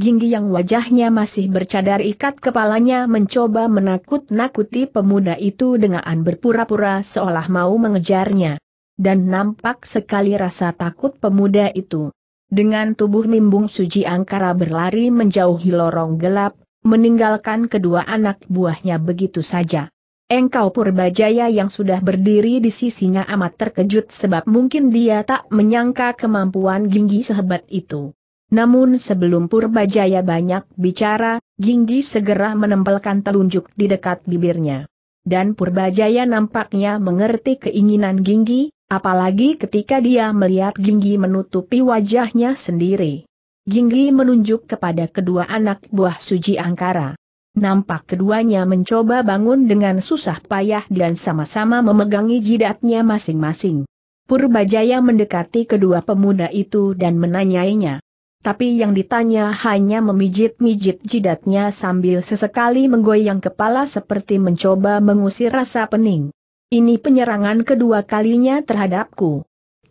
[SPEAKER 1] Ginggi yang wajahnya masih bercadar ikat kepalanya mencoba menakut-nakuti pemuda itu dengan berpura-pura seolah mau mengejarnya. Dan nampak sekali rasa takut pemuda itu. Dengan tubuh nimbung Suji Angkara berlari menjauhi lorong gelap, meninggalkan kedua anak buahnya begitu saja. Engkau Purbajaya yang sudah berdiri di sisinya amat terkejut sebab mungkin dia tak menyangka kemampuan Ginggi sehebat itu. Namun sebelum Purbajaya banyak bicara, Ginggi segera menempelkan telunjuk di dekat bibirnya. Dan Purbajaya nampaknya mengerti keinginan Ginggi, apalagi ketika dia melihat Ginggi menutupi wajahnya sendiri. Ginggi menunjuk kepada kedua anak buah Suji Angkara. Nampak keduanya mencoba bangun dengan susah payah dan sama-sama memegangi jidatnya masing-masing. Purbajaya mendekati kedua pemuda itu dan menanyainya. Tapi yang ditanya hanya memijit-mijit jidatnya sambil sesekali menggoyang kepala seperti mencoba mengusir rasa pening. Ini penyerangan kedua kalinya terhadapku.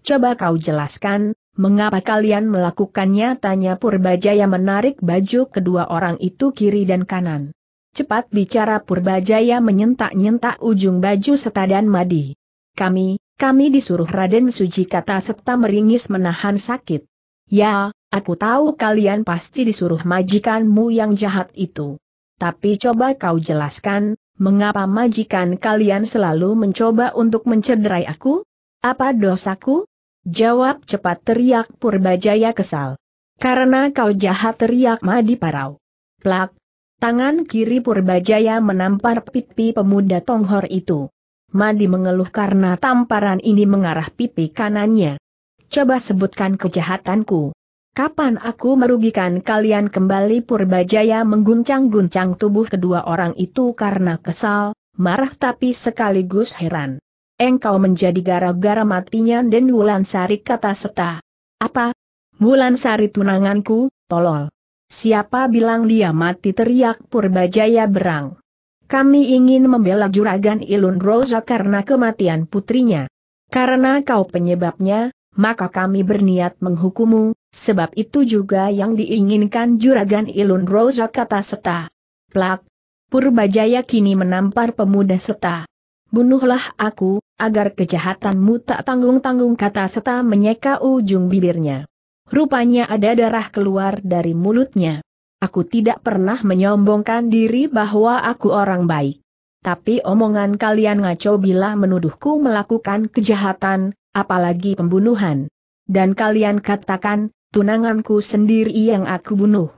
[SPEAKER 1] Coba kau jelaskan, mengapa kalian melakukannya tanya Purbajaya menarik baju kedua orang itu kiri dan kanan. Cepat bicara Purbajaya menyentak-nyentak ujung baju setadan Madi. Kami, kami disuruh Raden Suji kata serta meringis menahan sakit. Ya, aku tahu kalian pasti disuruh majikanmu yang jahat itu. Tapi coba kau jelaskan, mengapa majikan kalian selalu mencoba untuk mencederai aku? Apa dosaku? Jawab cepat teriak Purbajaya kesal. Karena kau jahat teriak Madi Parau. Plak, Tangan kiri Purbajaya menampar pipi pemuda tonghor itu. Madi mengeluh karena tamparan ini mengarah pipi kanannya. Coba sebutkan kejahatanku. Kapan aku merugikan kalian kembali Purbajaya mengguncang-guncang tubuh kedua orang itu karena kesal, marah tapi sekaligus heran. Engkau menjadi gara-gara matinya dan Wulansari kata seta. Apa? Wulansari tunanganku, tolol. Siapa bilang dia mati teriak Purbajaya berang. Kami ingin membela juragan Ilun Rosa karena kematian putrinya. Karena kau penyebabnya, maka kami berniat menghukummu. sebab itu juga yang diinginkan juragan Ilun Rosa kata Seta. Plak! Purbajaya kini menampar pemuda Seta. Bunuhlah aku, agar kejahatanmu tak tanggung-tanggung kata Seta menyeka ujung bibirnya. Rupanya ada darah keluar dari mulutnya. Aku tidak pernah menyombongkan diri bahwa aku orang baik. Tapi omongan kalian ngaco bila menuduhku melakukan kejahatan, apalagi pembunuhan. Dan kalian katakan, tunanganku sendiri yang aku bunuh.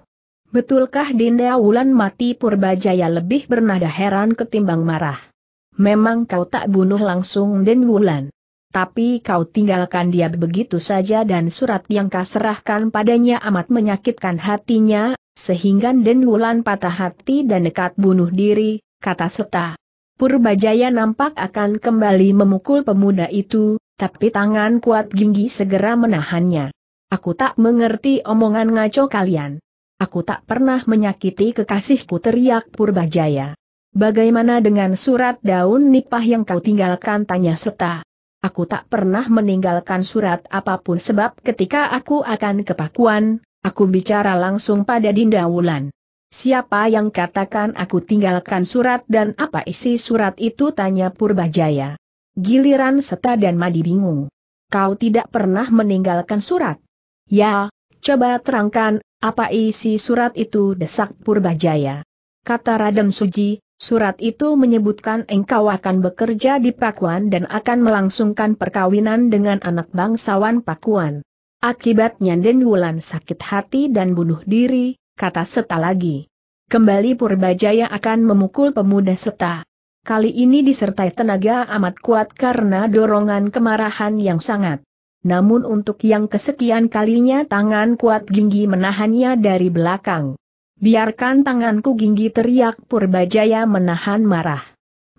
[SPEAKER 1] Betulkah Dinda Wulan mati Purbajaya lebih bernada heran ketimbang marah? Memang kau tak bunuh langsung Den Wulan. Tapi kau tinggalkan dia begitu saja dan surat yang kau serahkan padanya amat menyakitkan hatinya, sehingga Den Wulan patah hati dan nekat bunuh diri, kata Serta. Purbajaya nampak akan kembali memukul pemuda itu, tapi tangan kuat Ginggi segera menahannya. Aku tak mengerti omongan ngaco kalian. Aku tak pernah menyakiti kekasihku teriak Purbajaya. Bagaimana dengan surat daun nipah yang kau tinggalkan tanya Serta. Aku tak pernah meninggalkan surat apapun sebab ketika aku akan ke Pakuan, aku bicara langsung pada Dinda Wulan. Siapa yang katakan aku tinggalkan surat dan apa isi surat itu tanya Purbajaya. Giliran Seta dan Madi bingung. Kau tidak pernah meninggalkan surat? Ya, coba terangkan, apa isi surat itu desak Purbajaya. Kata Raden Suji, Surat itu menyebutkan engkau akan bekerja di Pakuan dan akan melangsungkan perkawinan dengan anak bangsawan Pakuan. Akibatnya Den Wulan sakit hati dan bunuh diri, kata Seta lagi. Kembali Purbajaya akan memukul pemuda Seta. Kali ini disertai tenaga amat kuat karena dorongan kemarahan yang sangat. Namun untuk yang kesekian kalinya tangan kuat Ginggi menahannya dari belakang. Biarkan tanganku ginggi teriak Purbajaya menahan marah.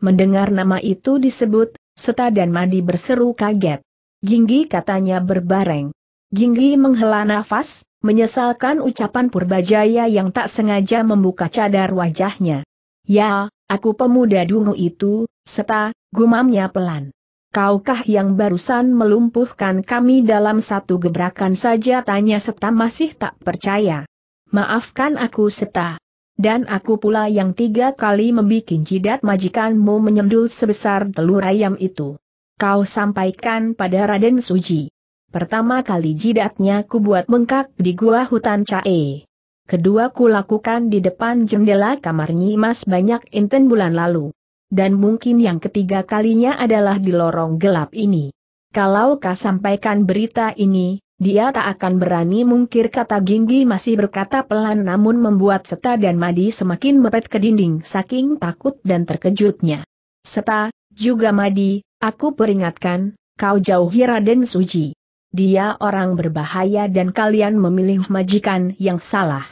[SPEAKER 1] Mendengar nama itu disebut, Seta dan Madi berseru kaget. Ginggi katanya berbareng. Ginggi menghela nafas, menyesalkan ucapan Purbajaya yang tak sengaja membuka cadar wajahnya. Ya, aku pemuda dungu itu, Seta, gumamnya pelan. Kaukah yang barusan melumpuhkan kami dalam satu gebrakan saja tanya Seta masih tak percaya. Maafkan aku seta. Dan aku pula yang tiga kali membuat jidat majikanmu menyendul sebesar telur ayam itu. Kau sampaikan pada Raden Suji. Pertama kali jidatnya ku buat bengkak di gua hutan Cae. Kedua kulakukan di depan jendela kamar Nyimas banyak inten bulan lalu. Dan mungkin yang ketiga kalinya adalah di lorong gelap ini. Kalau kau sampaikan berita ini, dia tak akan berani mungkir kata Ginggi masih berkata pelan namun membuat Seta dan Madi semakin mepet ke dinding saking takut dan terkejutnya. Seta, juga Madi, aku peringatkan, kau jauhi Raden Suji. Dia orang berbahaya dan kalian memilih majikan yang salah.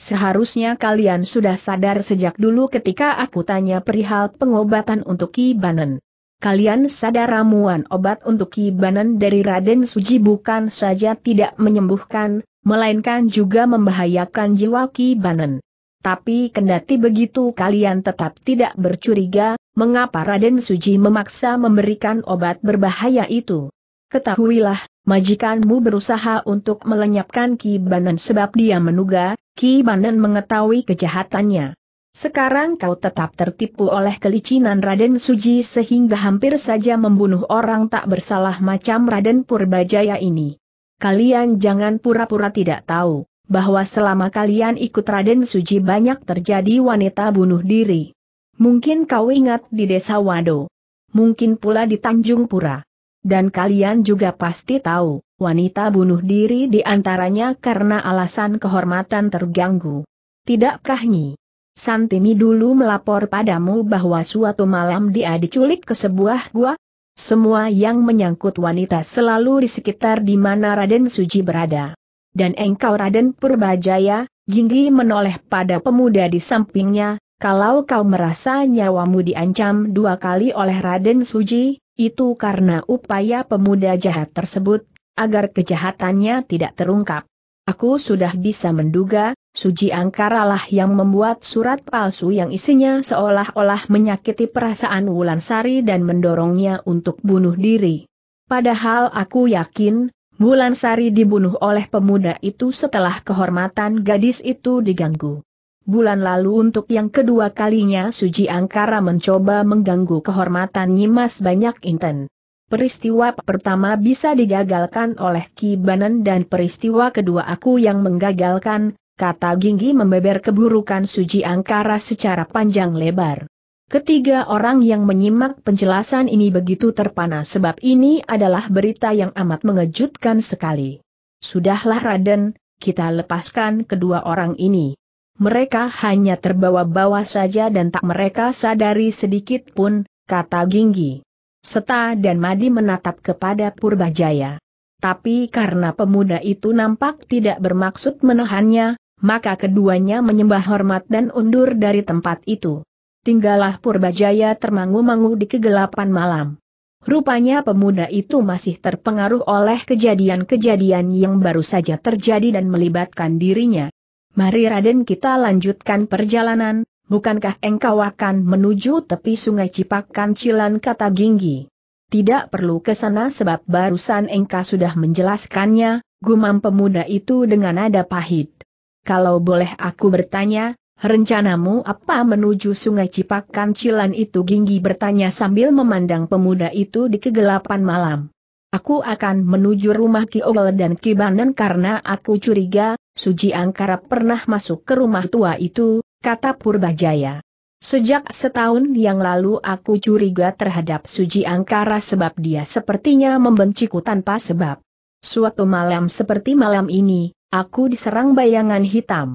[SPEAKER 1] Seharusnya kalian sudah sadar sejak dulu ketika aku tanya perihal pengobatan untuk Ki Banen kalian sadar ramuan obat untuk kibanan dari Raden Suji bukan saja tidak menyembuhkan, melainkan juga membahayakan jiwa kibanan. Tapi kendati begitu kalian tetap tidak bercuriga, mengapa Raden Suji memaksa memberikan obat berbahaya itu? Ketahuilah, majikanmu berusaha untuk melenyapkan Ki Banen sebab dia menduga, Ki Banen mengetahui kejahatannya. Sekarang kau tetap tertipu oleh kelicinan Raden Suji sehingga hampir saja membunuh orang tak bersalah macam Raden Purbajaya ini. Kalian jangan pura-pura tidak tahu, bahwa selama kalian ikut Raden Suji banyak terjadi wanita bunuh diri. Mungkin kau ingat di desa Wado. Mungkin pula di Tanjung Pura. Dan kalian juga pasti tahu, wanita bunuh diri di antaranya karena alasan kehormatan terganggu. Tidakkah Nyi? Santimi dulu melapor padamu bahwa suatu malam dia diculik ke sebuah gua. Semua yang menyangkut wanita selalu di sekitar di mana Raden Suji berada. Dan engkau Raden Purbajaya, Ginggi menoleh pada pemuda di sampingnya, kalau kau merasa nyawamu diancam dua kali oleh Raden Suji, itu karena upaya pemuda jahat tersebut, agar kejahatannya tidak terungkap. Aku sudah bisa menduga, Suji lah yang membuat surat palsu yang isinya seolah-olah menyakiti perasaan Wulansari dan mendorongnya untuk bunuh diri. Padahal aku yakin, Wulansari dibunuh oleh pemuda itu setelah kehormatan gadis itu diganggu. Bulan lalu untuk yang kedua kalinya Suji Angkara mencoba mengganggu kehormatan Nyimas Banyak Inten. Peristiwa pertama bisa digagalkan oleh Ki Banan dan peristiwa kedua aku yang menggagalkan, kata Ginggi membeber keburukan Suji Angkara secara panjang lebar. Ketiga orang yang menyimak penjelasan ini begitu terpana sebab ini adalah berita yang amat mengejutkan sekali. Sudahlah Raden, kita lepaskan kedua orang ini. Mereka hanya terbawa-bawa saja dan tak mereka sadari sedikit pun, kata Ginggi. Seta dan Madi menatap kepada Purbajaya. Tapi karena pemuda itu nampak tidak bermaksud menahannya, maka keduanya menyembah hormat dan undur dari tempat itu. Tinggallah Purbajaya termangu-mangu di kegelapan malam. Rupanya pemuda itu masih terpengaruh oleh kejadian-kejadian yang baru saja terjadi dan melibatkan dirinya. Mari Raden kita lanjutkan perjalanan, Bukankah engkau akan menuju tepi sungai Cipak Kancilan kata Ginggi? Tidak perlu ke sana sebab barusan engkau sudah menjelaskannya, gumam pemuda itu dengan nada pahit. Kalau boleh aku bertanya, rencanamu apa menuju sungai Cipak Kancilan itu? Ginggi bertanya sambil memandang pemuda itu di kegelapan malam. Aku akan menuju rumah Ki Ogel dan Ki Banan karena aku curiga, Suji Angkara pernah masuk ke rumah tua itu, kata Purbajaya. Sejak setahun yang lalu aku curiga terhadap Suji Angkara sebab dia sepertinya membenciku tanpa sebab. Suatu malam seperti malam ini, aku diserang bayangan hitam.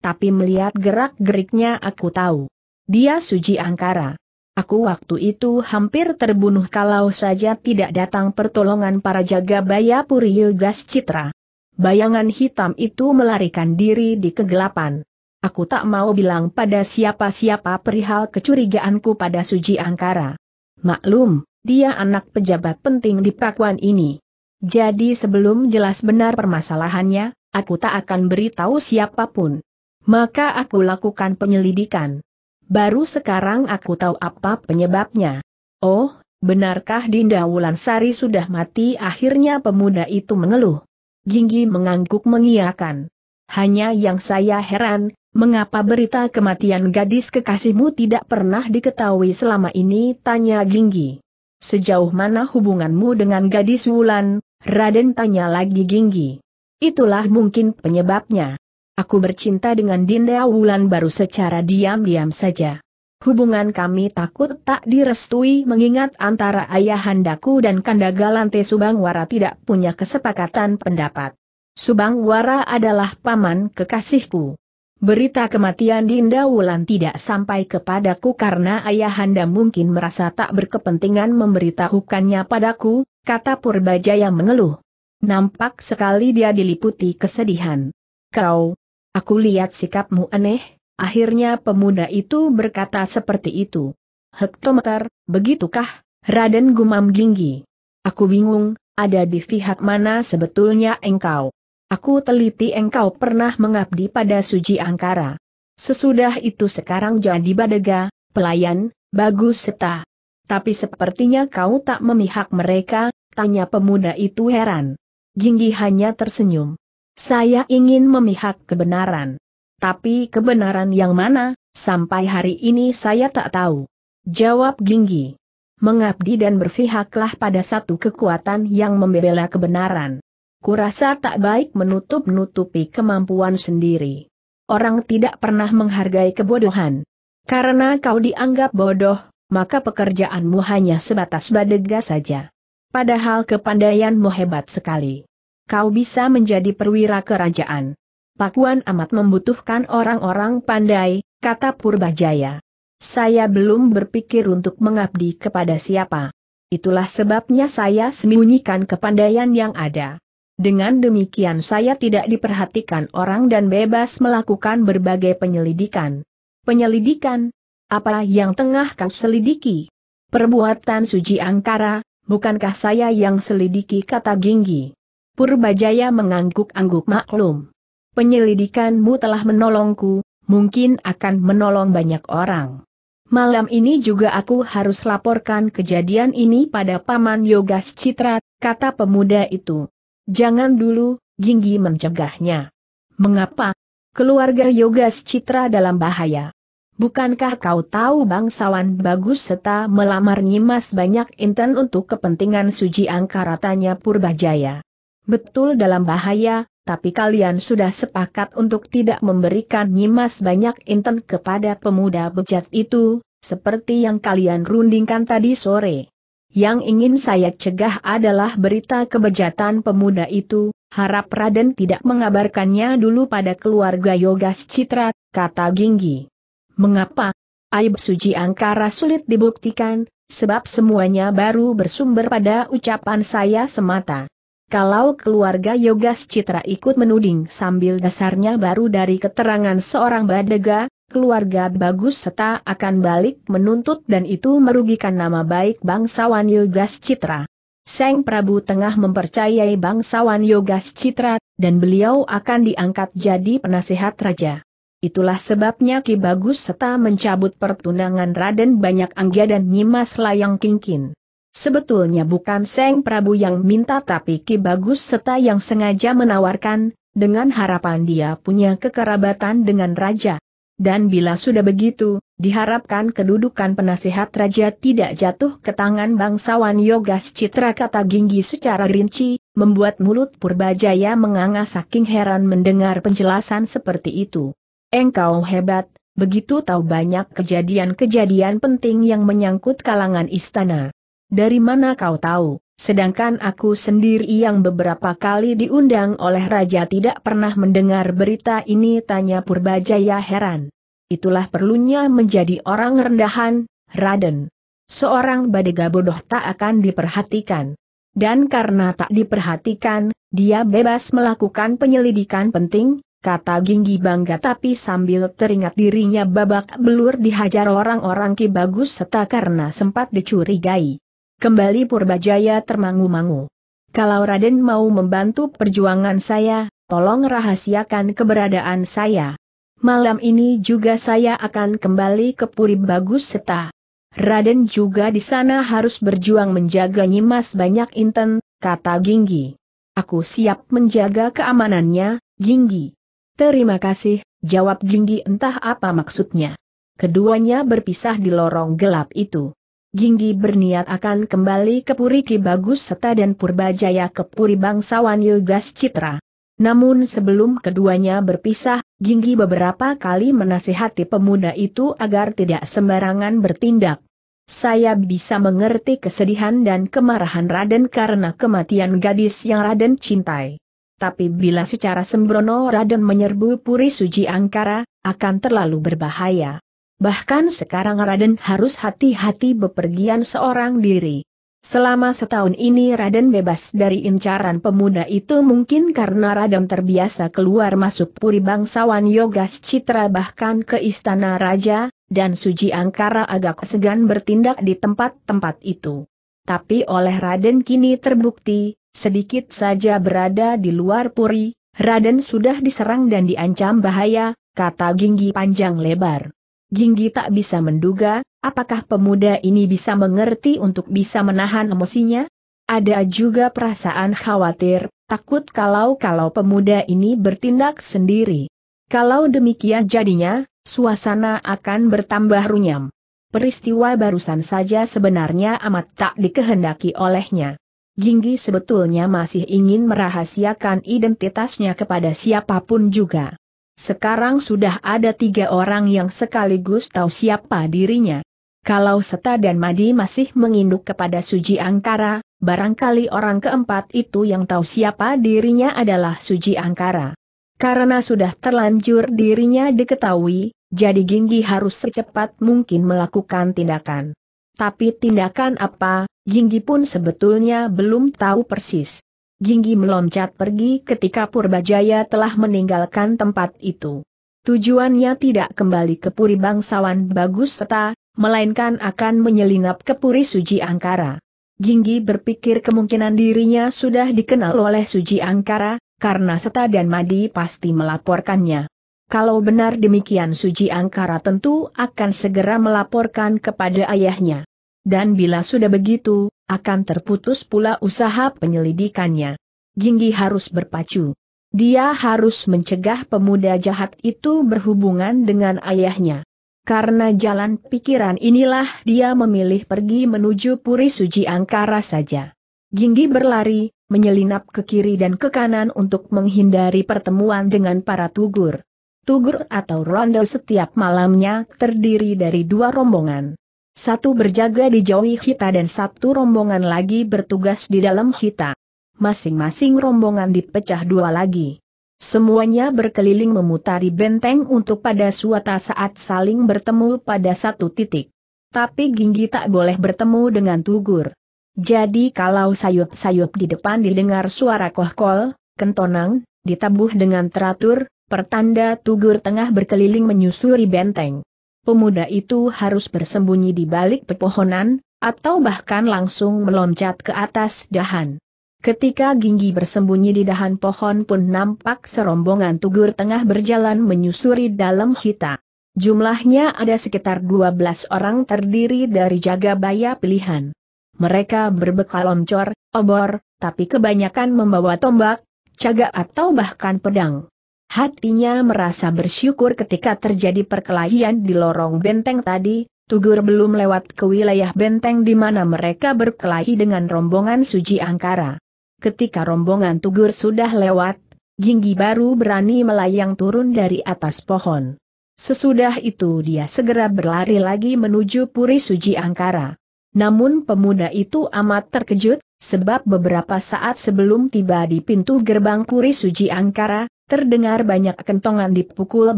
[SPEAKER 1] Tapi melihat gerak-geriknya aku tahu. Dia Suji Angkara. Aku waktu itu hampir terbunuh kalau saja tidak datang pertolongan para jaga Bayapuri Yogas Citra. Bayangan hitam itu melarikan diri di kegelapan. Aku tak mau bilang pada siapa-siapa perihal kecurigaanku pada Suji Angkara. Maklum, dia anak pejabat penting di Pakuan ini. Jadi sebelum jelas benar permasalahannya, aku tak akan beritahu siapapun. Maka aku lakukan penyelidikan. Baru sekarang aku tahu apa penyebabnya. Oh, benarkah Dinda Wulansari sudah mati? Akhirnya pemuda itu mengeluh. Ginggi mengangguk mengiakan. Hanya yang saya heran, Mengapa berita kematian gadis kekasihmu tidak pernah diketahui selama ini? Tanya Ginggi. Sejauh mana hubunganmu dengan gadis Wulan? Raden tanya lagi Ginggi. Itulah mungkin penyebabnya. Aku bercinta dengan Dinda Wulan baru secara diam-diam saja. Hubungan kami takut tak direstui mengingat antara ayahandaku dan Kandagalante Subangwara tidak punya kesepakatan pendapat. Subangwara adalah paman kekasihku. Berita kematian Dinda Wulan tidak sampai kepadaku karena ayahanda mungkin merasa tak berkepentingan memberitahukannya padaku, kata Purbajaya mengeluh. Nampak sekali dia diliputi kesedihan. Kau, aku lihat sikapmu aneh, akhirnya pemuda itu berkata seperti itu. Hektometer, begitukah, Raden Gumam Ginggi? Aku bingung, ada di pihak mana sebetulnya engkau? Aku teliti engkau pernah mengabdi pada Suji Angkara. Sesudah itu sekarang jadi badega, pelayan, bagus serta. Tapi sepertinya kau tak memihak mereka, tanya pemuda itu heran. Ginggi hanya tersenyum. Saya ingin memihak kebenaran. Tapi kebenaran yang mana, sampai hari ini saya tak tahu. Jawab Ginggi. Mengabdi dan berpihaklah pada satu kekuatan yang membela kebenaran kurasa tak baik menutup-nutupi kemampuan sendiri. Orang tidak pernah menghargai kebodohan. Karena kau dianggap bodoh, maka pekerjaanmu hanya sebatas badega saja. Padahal kepandaianmu hebat sekali. Kau bisa menjadi perwira kerajaan. Pakuan amat membutuhkan orang-orang pandai, kata Purbajaya. Saya belum berpikir untuk mengabdi kepada siapa. Itulah sebabnya saya sembunyikan kepandaian yang ada. Dengan demikian saya tidak diperhatikan orang dan bebas melakukan berbagai penyelidikan. Penyelidikan? Apa yang tengah kau selidiki? Perbuatan Suji Angkara, bukankah saya yang selidiki kata Ginggi? Purbajaya mengangguk-angguk maklum. Penyelidikanmu telah menolongku, mungkin akan menolong banyak orang. Malam ini juga aku harus laporkan kejadian ini pada Paman Yogas Citra, kata pemuda itu. Jangan dulu, Ginggi mencegahnya. Mengapa? Keluarga Yogas Citra dalam bahaya. Bukankah kau tahu bangsawan bagus serta melamar nyimas banyak intan untuk kepentingan suji angkara tanya Purbajaya. Betul dalam bahaya, tapi kalian sudah sepakat untuk tidak memberikan nyimas banyak intan kepada pemuda bejat itu, seperti yang kalian rundingkan tadi sore. Yang ingin saya cegah adalah berita kebejatan pemuda itu, harap Raden tidak mengabarkannya dulu pada keluarga Yogas Citra, kata Ginggi. Mengapa? Aib suji angkara sulit dibuktikan, sebab semuanya baru bersumber pada ucapan saya semata. Kalau keluarga Yogas Citra ikut menuding sambil dasarnya baru dari keterangan seorang badega, keluarga Bagus Seta akan balik menuntut dan itu merugikan nama baik bangsawan Yogas Citra. Seng Prabu tengah mempercayai bangsawan Yogas Citra, dan beliau akan diangkat jadi penasehat raja. Itulah sebabnya Ki Bagus Seta mencabut pertunangan Raden Banyak angga dan Nyimas Layang Kingkin. Sebetulnya bukan Seng Prabu yang minta tapi Ki Bagus Seta yang sengaja menawarkan, dengan harapan dia punya kekerabatan dengan Raja. Dan bila sudah begitu, diharapkan kedudukan penasihat Raja tidak jatuh ke tangan bangsawan Yogas Citra kata Ginggi secara rinci, membuat mulut Purbajaya menganga saking heran mendengar penjelasan seperti itu. Engkau hebat, begitu tahu banyak kejadian-kejadian penting yang menyangkut kalangan istana. Dari mana kau tahu? Sedangkan aku sendiri yang beberapa kali diundang oleh raja tidak pernah mendengar berita ini tanya Purbajaya heran. Itulah perlunya menjadi orang rendahan, Raden. Seorang badega bodoh tak akan diperhatikan. Dan karena tak diperhatikan, dia bebas melakukan penyelidikan penting, kata Ginggi bangga tapi sambil teringat dirinya babak belur dihajar orang-orang Ki Bagus serta karena sempat dicurigai. Kembali Purbajaya termangu-mangu. Kalau Raden mau membantu perjuangan saya, tolong rahasiakan keberadaan saya. Malam ini juga saya akan kembali ke Puri Bagus Seta. Raden juga di sana harus berjuang menjaga Nyimas banyak inten, kata Ginggi. Aku siap menjaga keamanannya, Ginggi. Terima kasih, jawab Ginggi entah apa maksudnya. Keduanya berpisah di lorong gelap itu. Ginggi berniat akan kembali ke Puri Ki Bagus Seta dan Purbajaya ke Puri Bangsawan Yogas Citra. Namun sebelum keduanya berpisah, Ginggi beberapa kali menasihati pemuda itu agar tidak sembarangan bertindak. Saya bisa mengerti kesedihan dan kemarahan Raden karena kematian gadis yang Raden cintai. Tapi bila secara sembrono Raden menyerbu Puri Suji Angkara, akan terlalu berbahaya. Bahkan sekarang Raden harus hati-hati bepergian seorang diri. Selama setahun ini Raden bebas dari incaran pemuda itu mungkin karena Raden terbiasa keluar masuk puri bangsawan Yogas Citra bahkan ke istana raja, dan Suji Angkara agak segan bertindak di tempat-tempat itu. Tapi oleh Raden kini terbukti, sedikit saja berada di luar puri, Raden sudah diserang dan diancam bahaya, kata Ginggi panjang lebar. Ginggi tak bisa menduga, apakah pemuda ini bisa mengerti untuk bisa menahan emosinya? Ada juga perasaan khawatir, takut kalau-kalau pemuda ini bertindak sendiri. Kalau demikian jadinya, suasana akan bertambah runyam. Peristiwa barusan saja sebenarnya amat tak dikehendaki olehnya. Ginggi sebetulnya masih ingin merahasiakan identitasnya kepada siapapun juga. Sekarang sudah ada tiga orang yang sekaligus tahu siapa dirinya. Kalau Seta dan Madi masih menginduk kepada Suji Angkara, barangkali orang keempat itu yang tahu siapa dirinya adalah Suji Angkara. Karena sudah terlanjur dirinya diketahui, jadi Ginggi harus secepat mungkin melakukan tindakan. Tapi tindakan apa, Ginggi pun sebetulnya belum tahu persis. Ginggi meloncat pergi ketika Purbajaya telah meninggalkan tempat itu. Tujuannya tidak kembali ke Puri Bangsawan Bagus Seta, melainkan akan menyelinap ke Puri Suji Angkara. Ginggi berpikir kemungkinan dirinya sudah dikenal oleh Suji Angkara, karena Seta dan Madi pasti melaporkannya. Kalau benar demikian Suji Angkara tentu akan segera melaporkan kepada ayahnya. Dan bila sudah begitu, akan terputus pula usaha penyelidikannya. Jinggi harus berpacu. Dia harus mencegah pemuda jahat itu berhubungan dengan ayahnya. Karena jalan pikiran inilah dia memilih pergi menuju Puri Suji Angkara saja. Jinggi berlari, menyelinap ke kiri dan ke kanan untuk menghindari pertemuan dengan para tugur. Tugur atau rondo setiap malamnya terdiri dari dua rombongan. Satu berjaga di jauh Hita dan satu rombongan lagi bertugas di dalam Hita. Masing-masing rombongan dipecah dua lagi. Semuanya berkeliling memutari benteng untuk pada suatu saat saling bertemu pada satu titik. Tapi Ginggi tak boleh bertemu dengan Tugur. Jadi kalau sayup-sayup di depan didengar suara kohkol, kentonang, ditabuh dengan teratur, pertanda Tugur tengah berkeliling menyusuri benteng pemuda itu harus bersembunyi di balik pepohonan, atau bahkan langsung meloncat ke atas dahan. Ketika Ginggi bersembunyi di dahan pohon pun nampak serombongan tugur tengah berjalan menyusuri dalam hita. Jumlahnya ada sekitar 12 orang terdiri dari jaga jagabaya pilihan. Mereka berbekal loncor, obor, tapi kebanyakan membawa tombak, caga atau bahkan pedang. Hatinya merasa bersyukur ketika terjadi perkelahian di lorong benteng tadi, Tugur belum lewat ke wilayah benteng di mana mereka berkelahi dengan rombongan Suji Angkara. Ketika rombongan Tugur sudah lewat, Ginggi baru berani melayang turun dari atas pohon. Sesudah itu dia segera berlari lagi menuju Puri Suji Angkara. Namun pemuda itu amat terkejut, sebab beberapa saat sebelum tiba di pintu gerbang Puri Suji Angkara, Terdengar banyak kentongan dipukul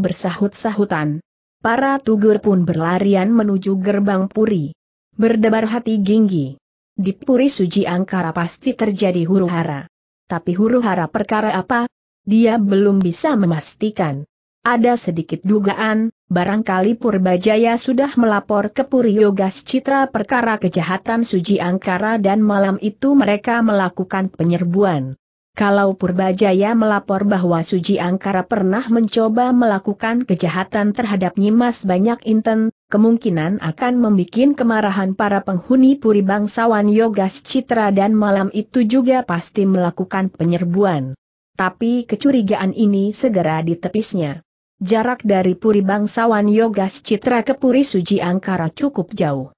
[SPEAKER 1] bersahut-sahutan. Para tugur pun berlarian menuju gerbang puri. Berdebar hati ginggi. Di puri suji angkara pasti terjadi huru-hara. Tapi huru-hara perkara apa? Dia belum bisa memastikan. Ada sedikit dugaan, barangkali Purbajaya sudah melapor ke Puri Yogas Citra perkara kejahatan Suji Angkara dan malam itu mereka melakukan penyerbuan. Kalau Purbajaya melapor bahwa Suji Angkara pernah mencoba melakukan kejahatan terhadap Nyimas Banyak Inten, kemungkinan akan membuat kemarahan para penghuni Puri Bangsawan Yogas Citra dan malam itu juga pasti melakukan penyerbuan. Tapi kecurigaan ini segera ditepisnya. Jarak dari Puri Bangsawan Yogas Citra ke Puri Suji Angkara cukup jauh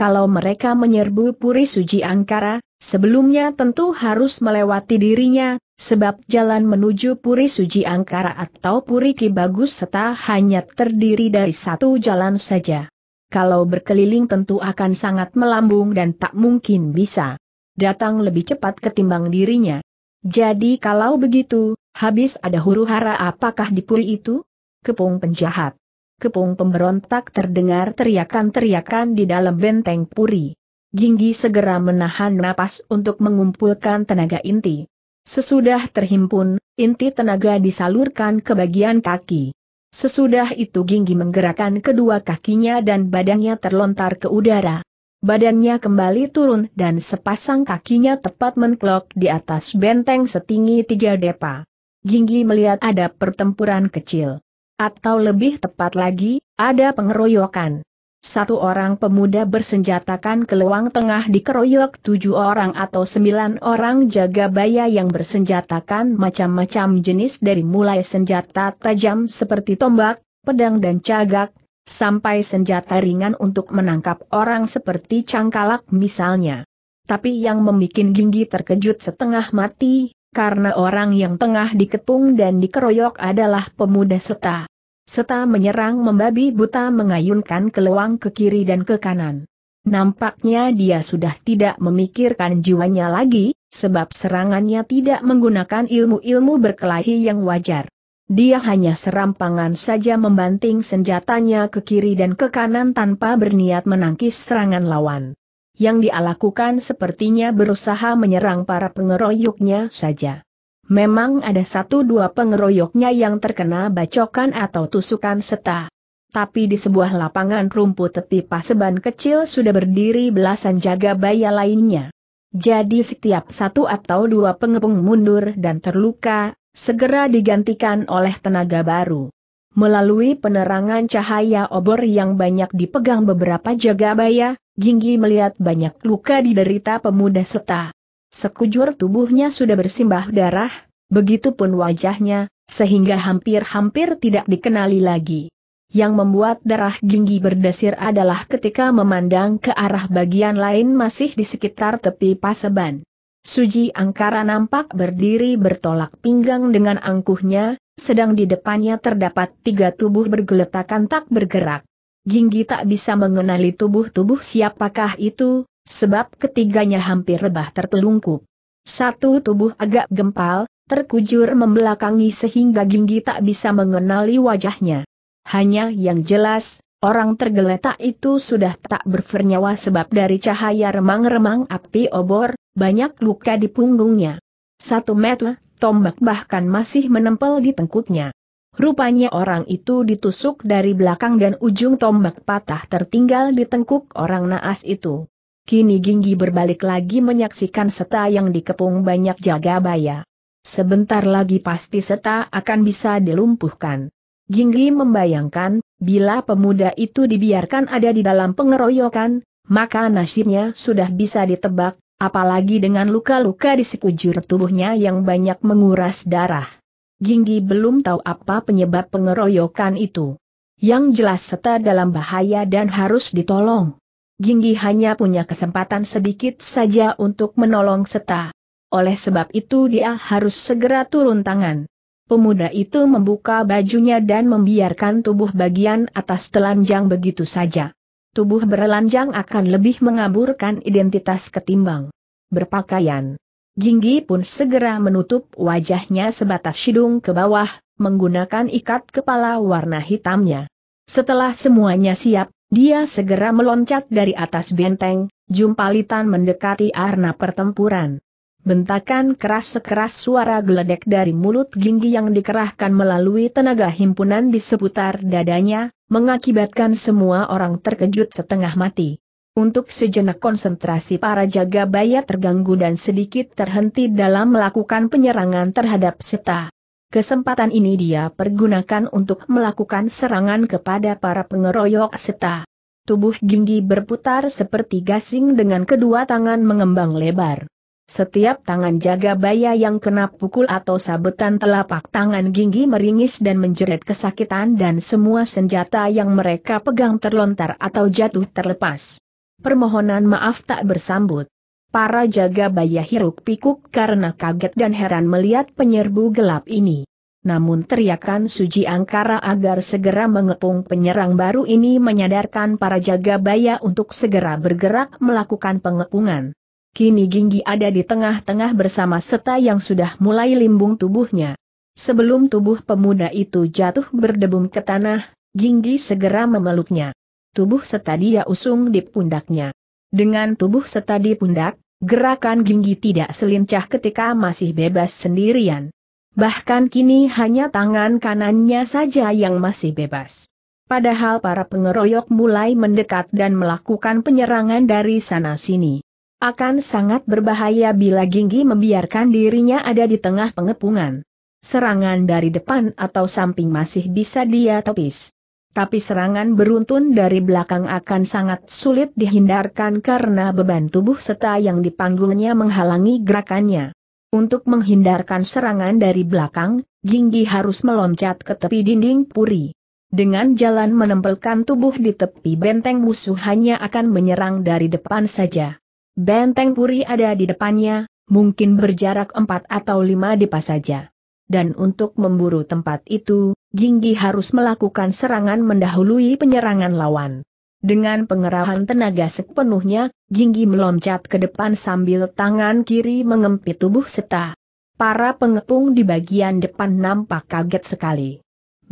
[SPEAKER 1] kalau mereka menyerbu Puri Suji Angkara, sebelumnya tentu harus melewati dirinya, sebab jalan menuju Puri Suji Angkara atau Puri Ki Bagus serta hanya terdiri dari satu jalan saja. Kalau berkeliling tentu akan sangat melambung dan tak mungkin bisa datang lebih cepat ketimbang dirinya. Jadi kalau begitu, habis ada huru hara apakah di Puri itu? Kepung penjahat kepung pemberontak terdengar teriakan-teriakan di dalam benteng puri. Ginggi segera menahan napas untuk mengumpulkan tenaga inti. Sesudah terhimpun, inti tenaga disalurkan ke bagian kaki. Sesudah itu Ginggi menggerakkan kedua kakinya dan badannya terlontar ke udara. Badannya kembali turun dan sepasang kakinya tepat menklok di atas benteng setinggi tiga depa. Ginggi melihat ada pertempuran kecil. Atau lebih tepat lagi, ada pengeroyokan. Satu orang pemuda bersenjatakan keluang tengah dikeroyok tujuh orang atau sembilan orang jaga baya yang bersenjatakan macam-macam jenis dari mulai senjata tajam seperti tombak, pedang dan cagak, sampai senjata ringan untuk menangkap orang seperti cangkalak misalnya. Tapi yang membuat Ginggi terkejut setengah mati, karena orang yang tengah dikepung dan dikeroyok adalah pemuda seta. Seta menyerang membabi buta mengayunkan keluang ke kiri dan ke kanan. Nampaknya dia sudah tidak memikirkan jiwanya lagi, sebab serangannya tidak menggunakan ilmu-ilmu berkelahi yang wajar. Dia hanya serampangan saja membanting senjatanya ke kiri dan ke kanan tanpa berniat menangkis serangan lawan yang dia lakukan sepertinya berusaha menyerang para pengeroyoknya saja. Memang ada satu dua pengeroyoknya yang terkena bacokan atau tusukan seta. Tapi di sebuah lapangan rumput tepi paseban kecil sudah berdiri belasan jaga baya lainnya. Jadi setiap satu atau dua pengepung mundur dan terluka, segera digantikan oleh tenaga baru. Melalui penerangan cahaya obor yang banyak dipegang beberapa jagabaya, Ginggi melihat banyak luka diderita pemuda seta. Sekujur tubuhnya sudah bersimbah darah, begitupun wajahnya, sehingga hampir-hampir tidak dikenali lagi. Yang membuat darah Ginggi berdesir adalah ketika memandang ke arah bagian lain masih di sekitar tepi paseban. Suji Angkara nampak berdiri bertolak pinggang dengan angkuhnya, sedang di depannya terdapat tiga tubuh bergeletakan tak bergerak. Ginggi tak bisa mengenali tubuh-tubuh siapakah itu, sebab ketiganya hampir rebah tertelungkup. Satu tubuh agak gempal, terkujur membelakangi sehingga Ginggi tak bisa mengenali wajahnya. Hanya yang jelas, orang tergeletak itu sudah tak bernyawa sebab dari cahaya remang-remang api obor, banyak luka di punggungnya. Satu meter, tombak bahkan masih menempel di tengkuknya. Rupanya orang itu ditusuk dari belakang dan ujung tombak patah tertinggal di tengkuk orang naas itu. Kini Ginggi berbalik lagi menyaksikan Seta yang dikepung banyak jaga baya. Sebentar lagi pasti Seta akan bisa dilumpuhkan. Ginggi membayangkan, bila pemuda itu dibiarkan ada di dalam pengeroyokan, maka nasibnya sudah bisa ditebak, Apalagi dengan luka-luka di sekujur tubuhnya yang banyak menguras darah. Ginggi belum tahu apa penyebab pengeroyokan itu. Yang jelas Seta dalam bahaya dan harus ditolong. Ginggi hanya punya kesempatan sedikit saja untuk menolong Seta. Oleh sebab itu dia harus segera turun tangan. Pemuda itu membuka bajunya dan membiarkan tubuh bagian atas telanjang begitu saja tubuh berlanjang akan lebih mengaburkan identitas ketimbang berpakaian. Ginggi pun segera menutup wajahnya sebatas hidung ke bawah, menggunakan ikat kepala warna hitamnya. Setelah semuanya siap, dia segera meloncat dari atas benteng, jumpalitan mendekati arna pertempuran. Bentakan keras sekeras suara geledek dari mulut Ginggi yang dikerahkan melalui tenaga himpunan di seputar dadanya, mengakibatkan semua orang terkejut setengah mati. Untuk sejenak konsentrasi para jaga baya terganggu dan sedikit terhenti dalam melakukan penyerangan terhadap Seta. Kesempatan ini dia pergunakan untuk melakukan serangan kepada para pengeroyok Seta. Tubuh Ginggi berputar seperti gasing dengan kedua tangan mengembang lebar. Setiap tangan jaga baya yang kena pukul atau sabetan telapak tangan Ginggi meringis dan menjerit kesakitan dan semua senjata yang mereka pegang terlontar atau jatuh terlepas. Permohonan maaf tak bersambut. Para jaga baya hiruk pikuk karena kaget dan heran melihat penyerbu gelap ini. Namun teriakan Suji Angkara agar segera mengepung penyerang baru ini menyadarkan para jaga baya untuk segera bergerak melakukan pengepungan. Kini Ginggi ada di tengah-tengah bersama Seta yang sudah mulai limbung tubuhnya. Sebelum tubuh pemuda itu jatuh berdebum ke tanah, Ginggi segera memeluknya. Tubuh Seta dia usung di pundaknya. Dengan tubuh Seta di pundak, gerakan Ginggi tidak selincah ketika masih bebas sendirian. Bahkan kini hanya tangan kanannya saja yang masih bebas. Padahal para pengeroyok mulai mendekat dan melakukan penyerangan dari sana-sini. Akan sangat berbahaya bila Ginggi membiarkan dirinya ada di tengah pengepungan. Serangan dari depan atau samping masih bisa dia tepis. Tapi serangan beruntun dari belakang akan sangat sulit dihindarkan karena beban tubuh serta yang dipanggulnya menghalangi gerakannya. Untuk menghindarkan serangan dari belakang, Ginggi harus meloncat ke tepi dinding puri. Dengan jalan menempelkan tubuh di tepi benteng musuh hanya akan menyerang dari depan saja. Benteng Puri ada di depannya, mungkin berjarak empat atau lima dipa saja. Dan untuk memburu tempat itu, Ginggi harus melakukan serangan mendahului penyerangan lawan. Dengan pengerahan tenaga sepenuhnya, Ginggi meloncat ke depan sambil tangan kiri mengempit tubuh Seta. Para pengepung di bagian depan nampak kaget sekali.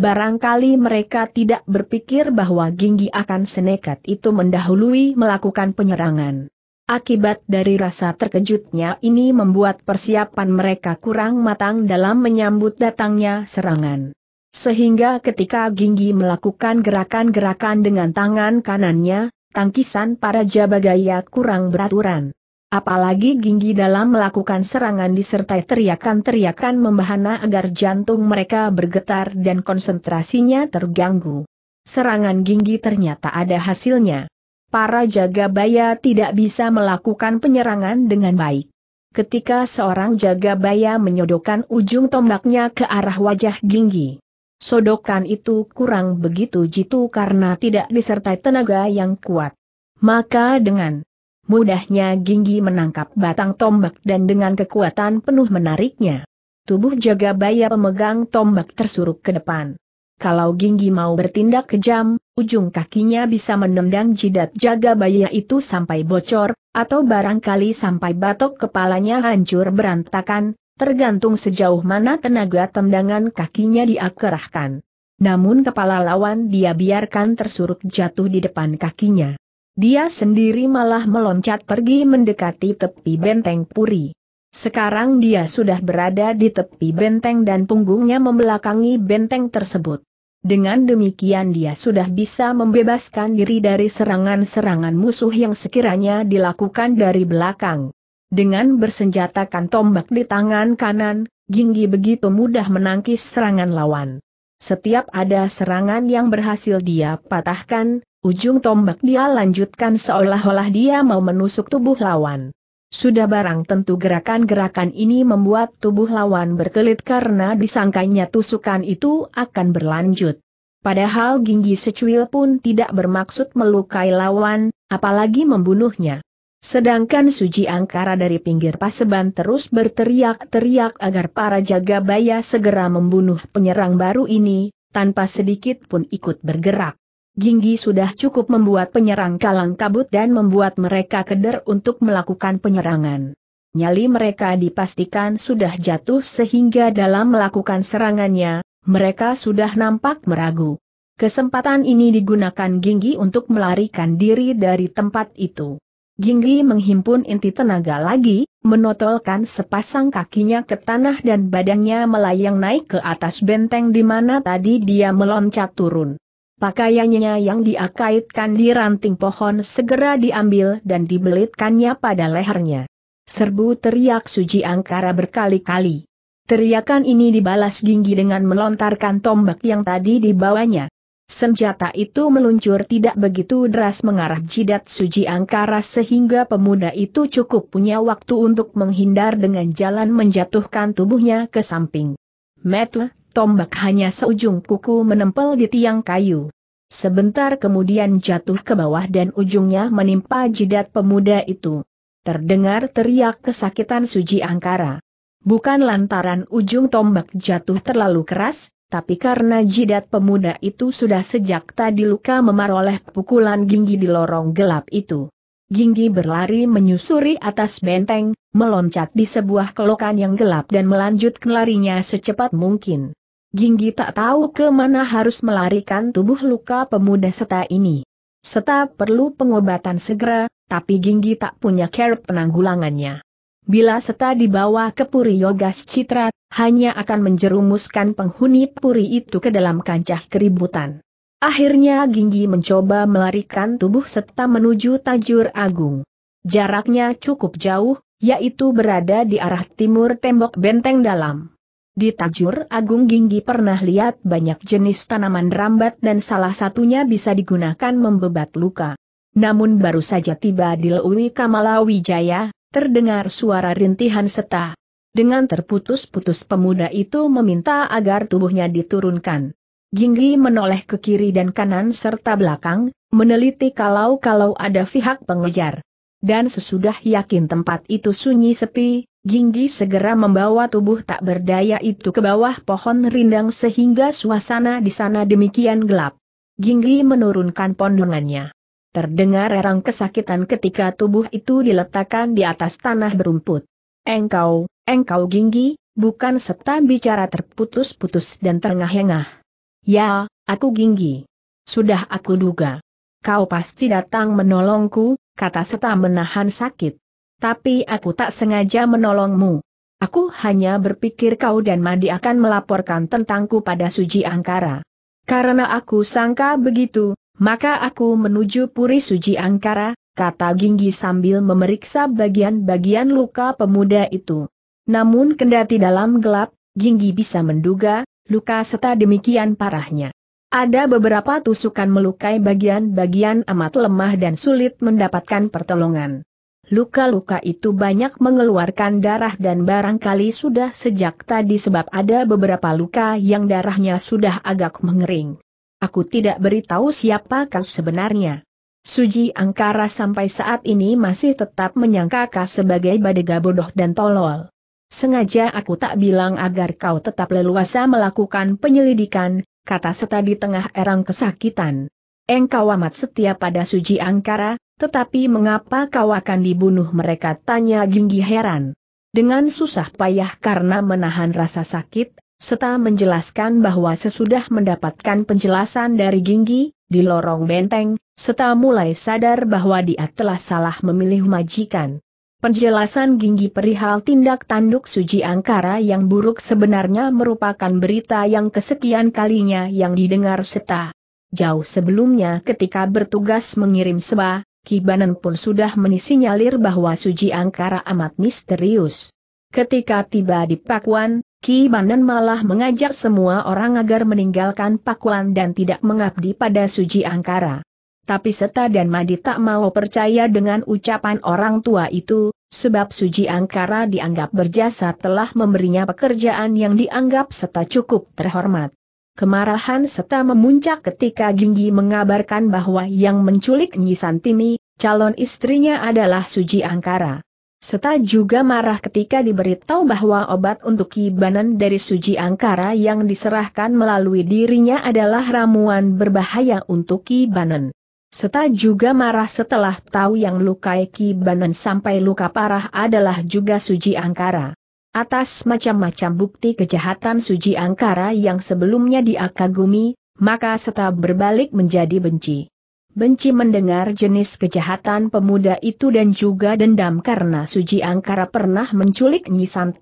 [SPEAKER 1] Barangkali mereka tidak berpikir bahwa Ginggi akan senekat itu mendahului melakukan penyerangan. Akibat dari rasa terkejutnya ini membuat persiapan mereka kurang matang dalam menyambut datangnya serangan. Sehingga ketika Ginggi melakukan gerakan-gerakan dengan tangan kanannya, tangkisan para Jabagaya kurang beraturan. Apalagi Ginggi dalam melakukan serangan disertai teriakan-teriakan membahana agar jantung mereka bergetar dan konsentrasinya terganggu. Serangan Ginggi ternyata ada hasilnya para jaga jagabaya tidak bisa melakukan penyerangan dengan baik. Ketika seorang jaga jagabaya menyodokkan ujung tombaknya ke arah wajah Ginggi. Sodokan itu kurang begitu jitu karena tidak disertai tenaga yang kuat. Maka dengan mudahnya Ginggi menangkap batang tombak dan dengan kekuatan penuh menariknya. Tubuh jaga jagabaya pemegang tombak tersuruk ke depan kalau Ginggi mau bertindak kejam, ujung kakinya bisa menendang jidat jaga bayi itu sampai bocor, atau barangkali sampai batok kepalanya hancur berantakan, tergantung sejauh mana tenaga tendangan kakinya diakerahkan. Namun kepala lawan dia biarkan tersurut jatuh di depan kakinya. Dia sendiri malah meloncat pergi mendekati tepi benteng puri. Sekarang dia sudah berada di tepi benteng dan punggungnya membelakangi benteng tersebut. Dengan demikian dia sudah bisa membebaskan diri dari serangan-serangan musuh yang sekiranya dilakukan dari belakang. Dengan bersenjatakan tombak di tangan kanan, Ginggi begitu mudah menangkis serangan lawan. Setiap ada serangan yang berhasil dia patahkan, ujung tombak dia lanjutkan seolah-olah dia mau menusuk tubuh lawan. Sudah barang tentu gerakan-gerakan ini membuat tubuh lawan berkelit karena disangkanya tusukan itu akan berlanjut. Padahal Ginggi Secuil pun tidak bermaksud melukai lawan, apalagi membunuhnya. Sedangkan Suji Angkara dari pinggir paseban terus berteriak-teriak agar para jaga baya segera membunuh penyerang baru ini, tanpa sedikit pun ikut bergerak. Ginggi sudah cukup membuat penyerang kalang kabut dan membuat mereka keder untuk melakukan penyerangan. Nyali mereka dipastikan sudah jatuh sehingga dalam melakukan serangannya, mereka sudah nampak meragu. Kesempatan ini digunakan Ginggi untuk melarikan diri dari tempat itu. Ginggi menghimpun inti tenaga lagi, menotolkan sepasang kakinya ke tanah dan badannya melayang naik ke atas benteng di mana tadi dia meloncat turun. Pakaiannya yang diakaitkan di ranting pohon segera diambil dan dibelitkannya pada lehernya. Serbu teriak Suji Angkara berkali-kali. Teriakan ini dibalas Ginggi dengan melontarkan tombak yang tadi dibawanya. Senjata itu meluncur tidak begitu deras mengarah jidat Suji Angkara sehingga pemuda itu cukup punya waktu untuk menghindar dengan jalan menjatuhkan tubuhnya ke samping. Metu, tombak hanya seujung kuku menempel di tiang kayu. Sebentar kemudian jatuh ke bawah dan ujungnya menimpa jidat pemuda itu. Terdengar teriak kesakitan Suji Angkara. Bukan lantaran ujung tombak jatuh terlalu keras, tapi karena jidat pemuda itu sudah sejak tadi luka memar oleh pukulan Ginggi di lorong gelap itu. Ginggi berlari menyusuri atas benteng, meloncat di sebuah kelokan yang gelap dan melanjutkan larinya secepat mungkin. Ginggi tak tahu ke mana harus melarikan tubuh luka pemuda seta ini. Seta perlu pengobatan segera, tapi Ginggi tak punya care penanggulangannya. Bila Seta dibawa ke Puri Yogas Citra, hanya akan menjerumuskan penghuni Puri itu ke dalam kancah keributan. Akhirnya Ginggi mencoba melarikan tubuh Seta menuju Tajur Agung. Jaraknya cukup jauh, yaitu berada di arah timur tembok benteng dalam. Di Tajur Agung Ginggi pernah lihat banyak jenis tanaman rambat dan salah satunya bisa digunakan membebat luka. Namun baru saja tiba di Lewi Kamala Wijaya, terdengar suara rintihan seta. Dengan terputus-putus pemuda itu meminta agar tubuhnya diturunkan. Ginggi menoleh ke kiri dan kanan serta belakang, meneliti kalau-kalau ada pihak pengejar. Dan sesudah yakin tempat itu sunyi sepi, Ginggi segera membawa tubuh tak berdaya itu ke bawah pohon rindang sehingga suasana di sana demikian gelap. Ginggi menurunkan pondongannya. Terdengar erang kesakitan ketika tubuh itu diletakkan di atas tanah berumput. Engkau, engkau Ginggi, bukan serta bicara terputus-putus dan terengah-engah. Ya, aku Ginggi. Sudah aku duga. Kau pasti datang menolongku, kata Seta menahan sakit. Tapi aku tak sengaja menolongmu. Aku hanya berpikir kau dan Madi akan melaporkan tentangku pada Suji Angkara. Karena aku sangka begitu, maka aku menuju Puri Suji Angkara, kata Ginggi sambil memeriksa bagian-bagian luka pemuda itu. Namun kendati dalam gelap, Ginggi bisa menduga, luka Seta demikian parahnya. Ada beberapa tusukan melukai bagian-bagian amat lemah dan sulit mendapatkan pertolongan. Luka-luka itu banyak mengeluarkan darah dan barangkali sudah sejak tadi sebab ada beberapa luka yang darahnya sudah agak mengering. Aku tidak beritahu siapa kau sebenarnya. Suji Angkara sampai saat ini masih tetap menyangka kau sebagai badega bodoh dan tolol. Sengaja aku tak bilang agar kau tetap leluasa melakukan penyelidikan, kata Seta di tengah erang kesakitan. Engkau amat setia pada Suji Angkara, tetapi mengapa kau akan dibunuh mereka tanya Ginggi heran. Dengan susah payah karena menahan rasa sakit, Seta menjelaskan bahwa sesudah mendapatkan penjelasan dari Ginggi di lorong benteng, Seta mulai sadar bahwa dia telah salah memilih majikan. Penjelasan Ginggi perihal tindak tanduk Suji Angkara yang buruk sebenarnya merupakan berita yang kesekian kalinya yang didengar Seta. Jauh sebelumnya ketika bertugas mengirim seba, Kibanen pun sudah menisinyalir bahwa Suji Angkara amat misterius. Ketika tiba di Pakuan, Kibanen malah mengajak semua orang agar meninggalkan Pakuan dan tidak mengabdi pada Suji Angkara tapi Seta dan Madi tak mau percaya dengan ucapan orang tua itu, sebab Suji Angkara dianggap berjasa telah memberinya pekerjaan yang dianggap Seta cukup terhormat. Kemarahan Seta memuncak ketika Ginggi mengabarkan bahwa yang menculik Nyisantimi, calon istrinya adalah Suji Angkara. Seta juga marah ketika diberitahu bahwa obat untuk kibanan dari Suji Angkara yang diserahkan melalui dirinya adalah ramuan berbahaya untuk kibanan. Seta juga marah setelah tahu yang lukai Ki Banan sampai luka parah adalah juga Suji Angkara. Atas macam-macam bukti kejahatan Suji Angkara yang sebelumnya diakagumi, maka Seta berbalik menjadi benci. Benci mendengar jenis kejahatan pemuda itu dan juga dendam karena Suji Angkara pernah menculik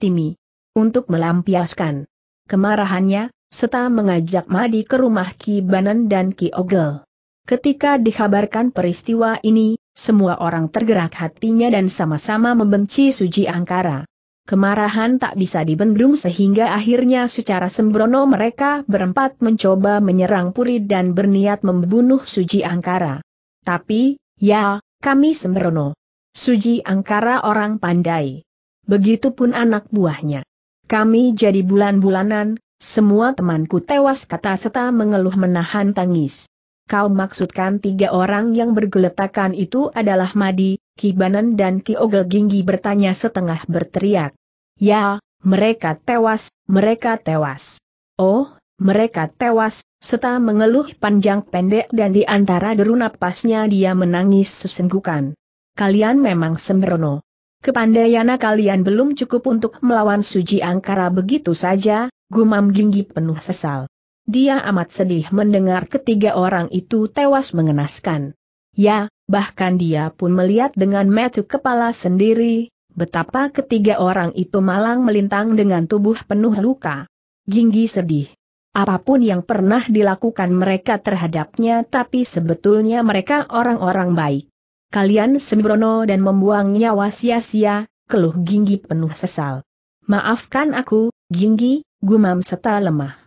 [SPEAKER 1] Timi. Untuk melampiaskan kemarahannya, Seta mengajak Madi ke rumah Ki Banan dan Ki Ogel. Ketika dikabarkan peristiwa ini, semua orang tergerak hatinya dan sama-sama membenci Suji Angkara. Kemarahan tak bisa dibendung sehingga akhirnya secara sembrono mereka berempat mencoba menyerang Puri dan berniat membunuh Suji Angkara. Tapi, ya, kami sembrono. Suji Angkara orang pandai. Begitupun anak buahnya. Kami jadi bulan-bulanan, semua temanku tewas kata Seta mengeluh menahan tangis. Kau maksudkan tiga orang yang bergeletakan itu adalah Madi, Kibanan dan Ki Ogel Ginggi bertanya setengah berteriak. Ya, mereka tewas, mereka tewas. Oh, mereka tewas, serta mengeluh panjang pendek dan di antara deru napasnya dia menangis sesenggukan. Kalian memang sembrono. Kepandaian kalian belum cukup untuk melawan Suji Angkara begitu saja, gumam Ginggi penuh sesal. Dia amat sedih mendengar ketiga orang itu tewas mengenaskan. Ya, bahkan dia pun melihat dengan mata kepala sendiri, betapa ketiga orang itu malang melintang dengan tubuh penuh luka. Ginggi sedih. Apapun yang pernah dilakukan mereka terhadapnya tapi sebetulnya mereka orang-orang baik. Kalian sembrono dan membuang nyawa sia-sia, keluh Ginggi penuh sesal. Maafkan aku, Ginggi, gumam Seta lemah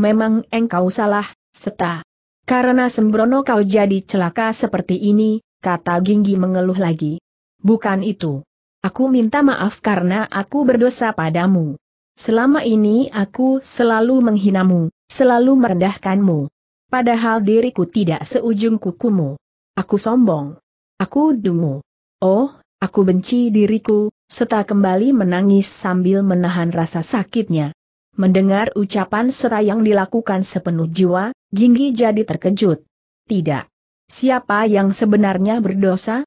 [SPEAKER 1] memang engkau salah, seta. Karena sembrono kau jadi celaka seperti ini, kata Ginggi mengeluh lagi. Bukan itu. Aku minta maaf karena aku berdosa padamu. Selama ini aku selalu menghinamu, selalu merendahkanmu. Padahal diriku tidak seujung kukumu. Aku sombong. Aku dungu. Oh, aku benci diriku, Seta kembali menangis sambil menahan rasa sakitnya. Mendengar ucapan Sera dilakukan sepenuh jiwa, Ginggi jadi terkejut. Tidak. Siapa yang sebenarnya berdosa?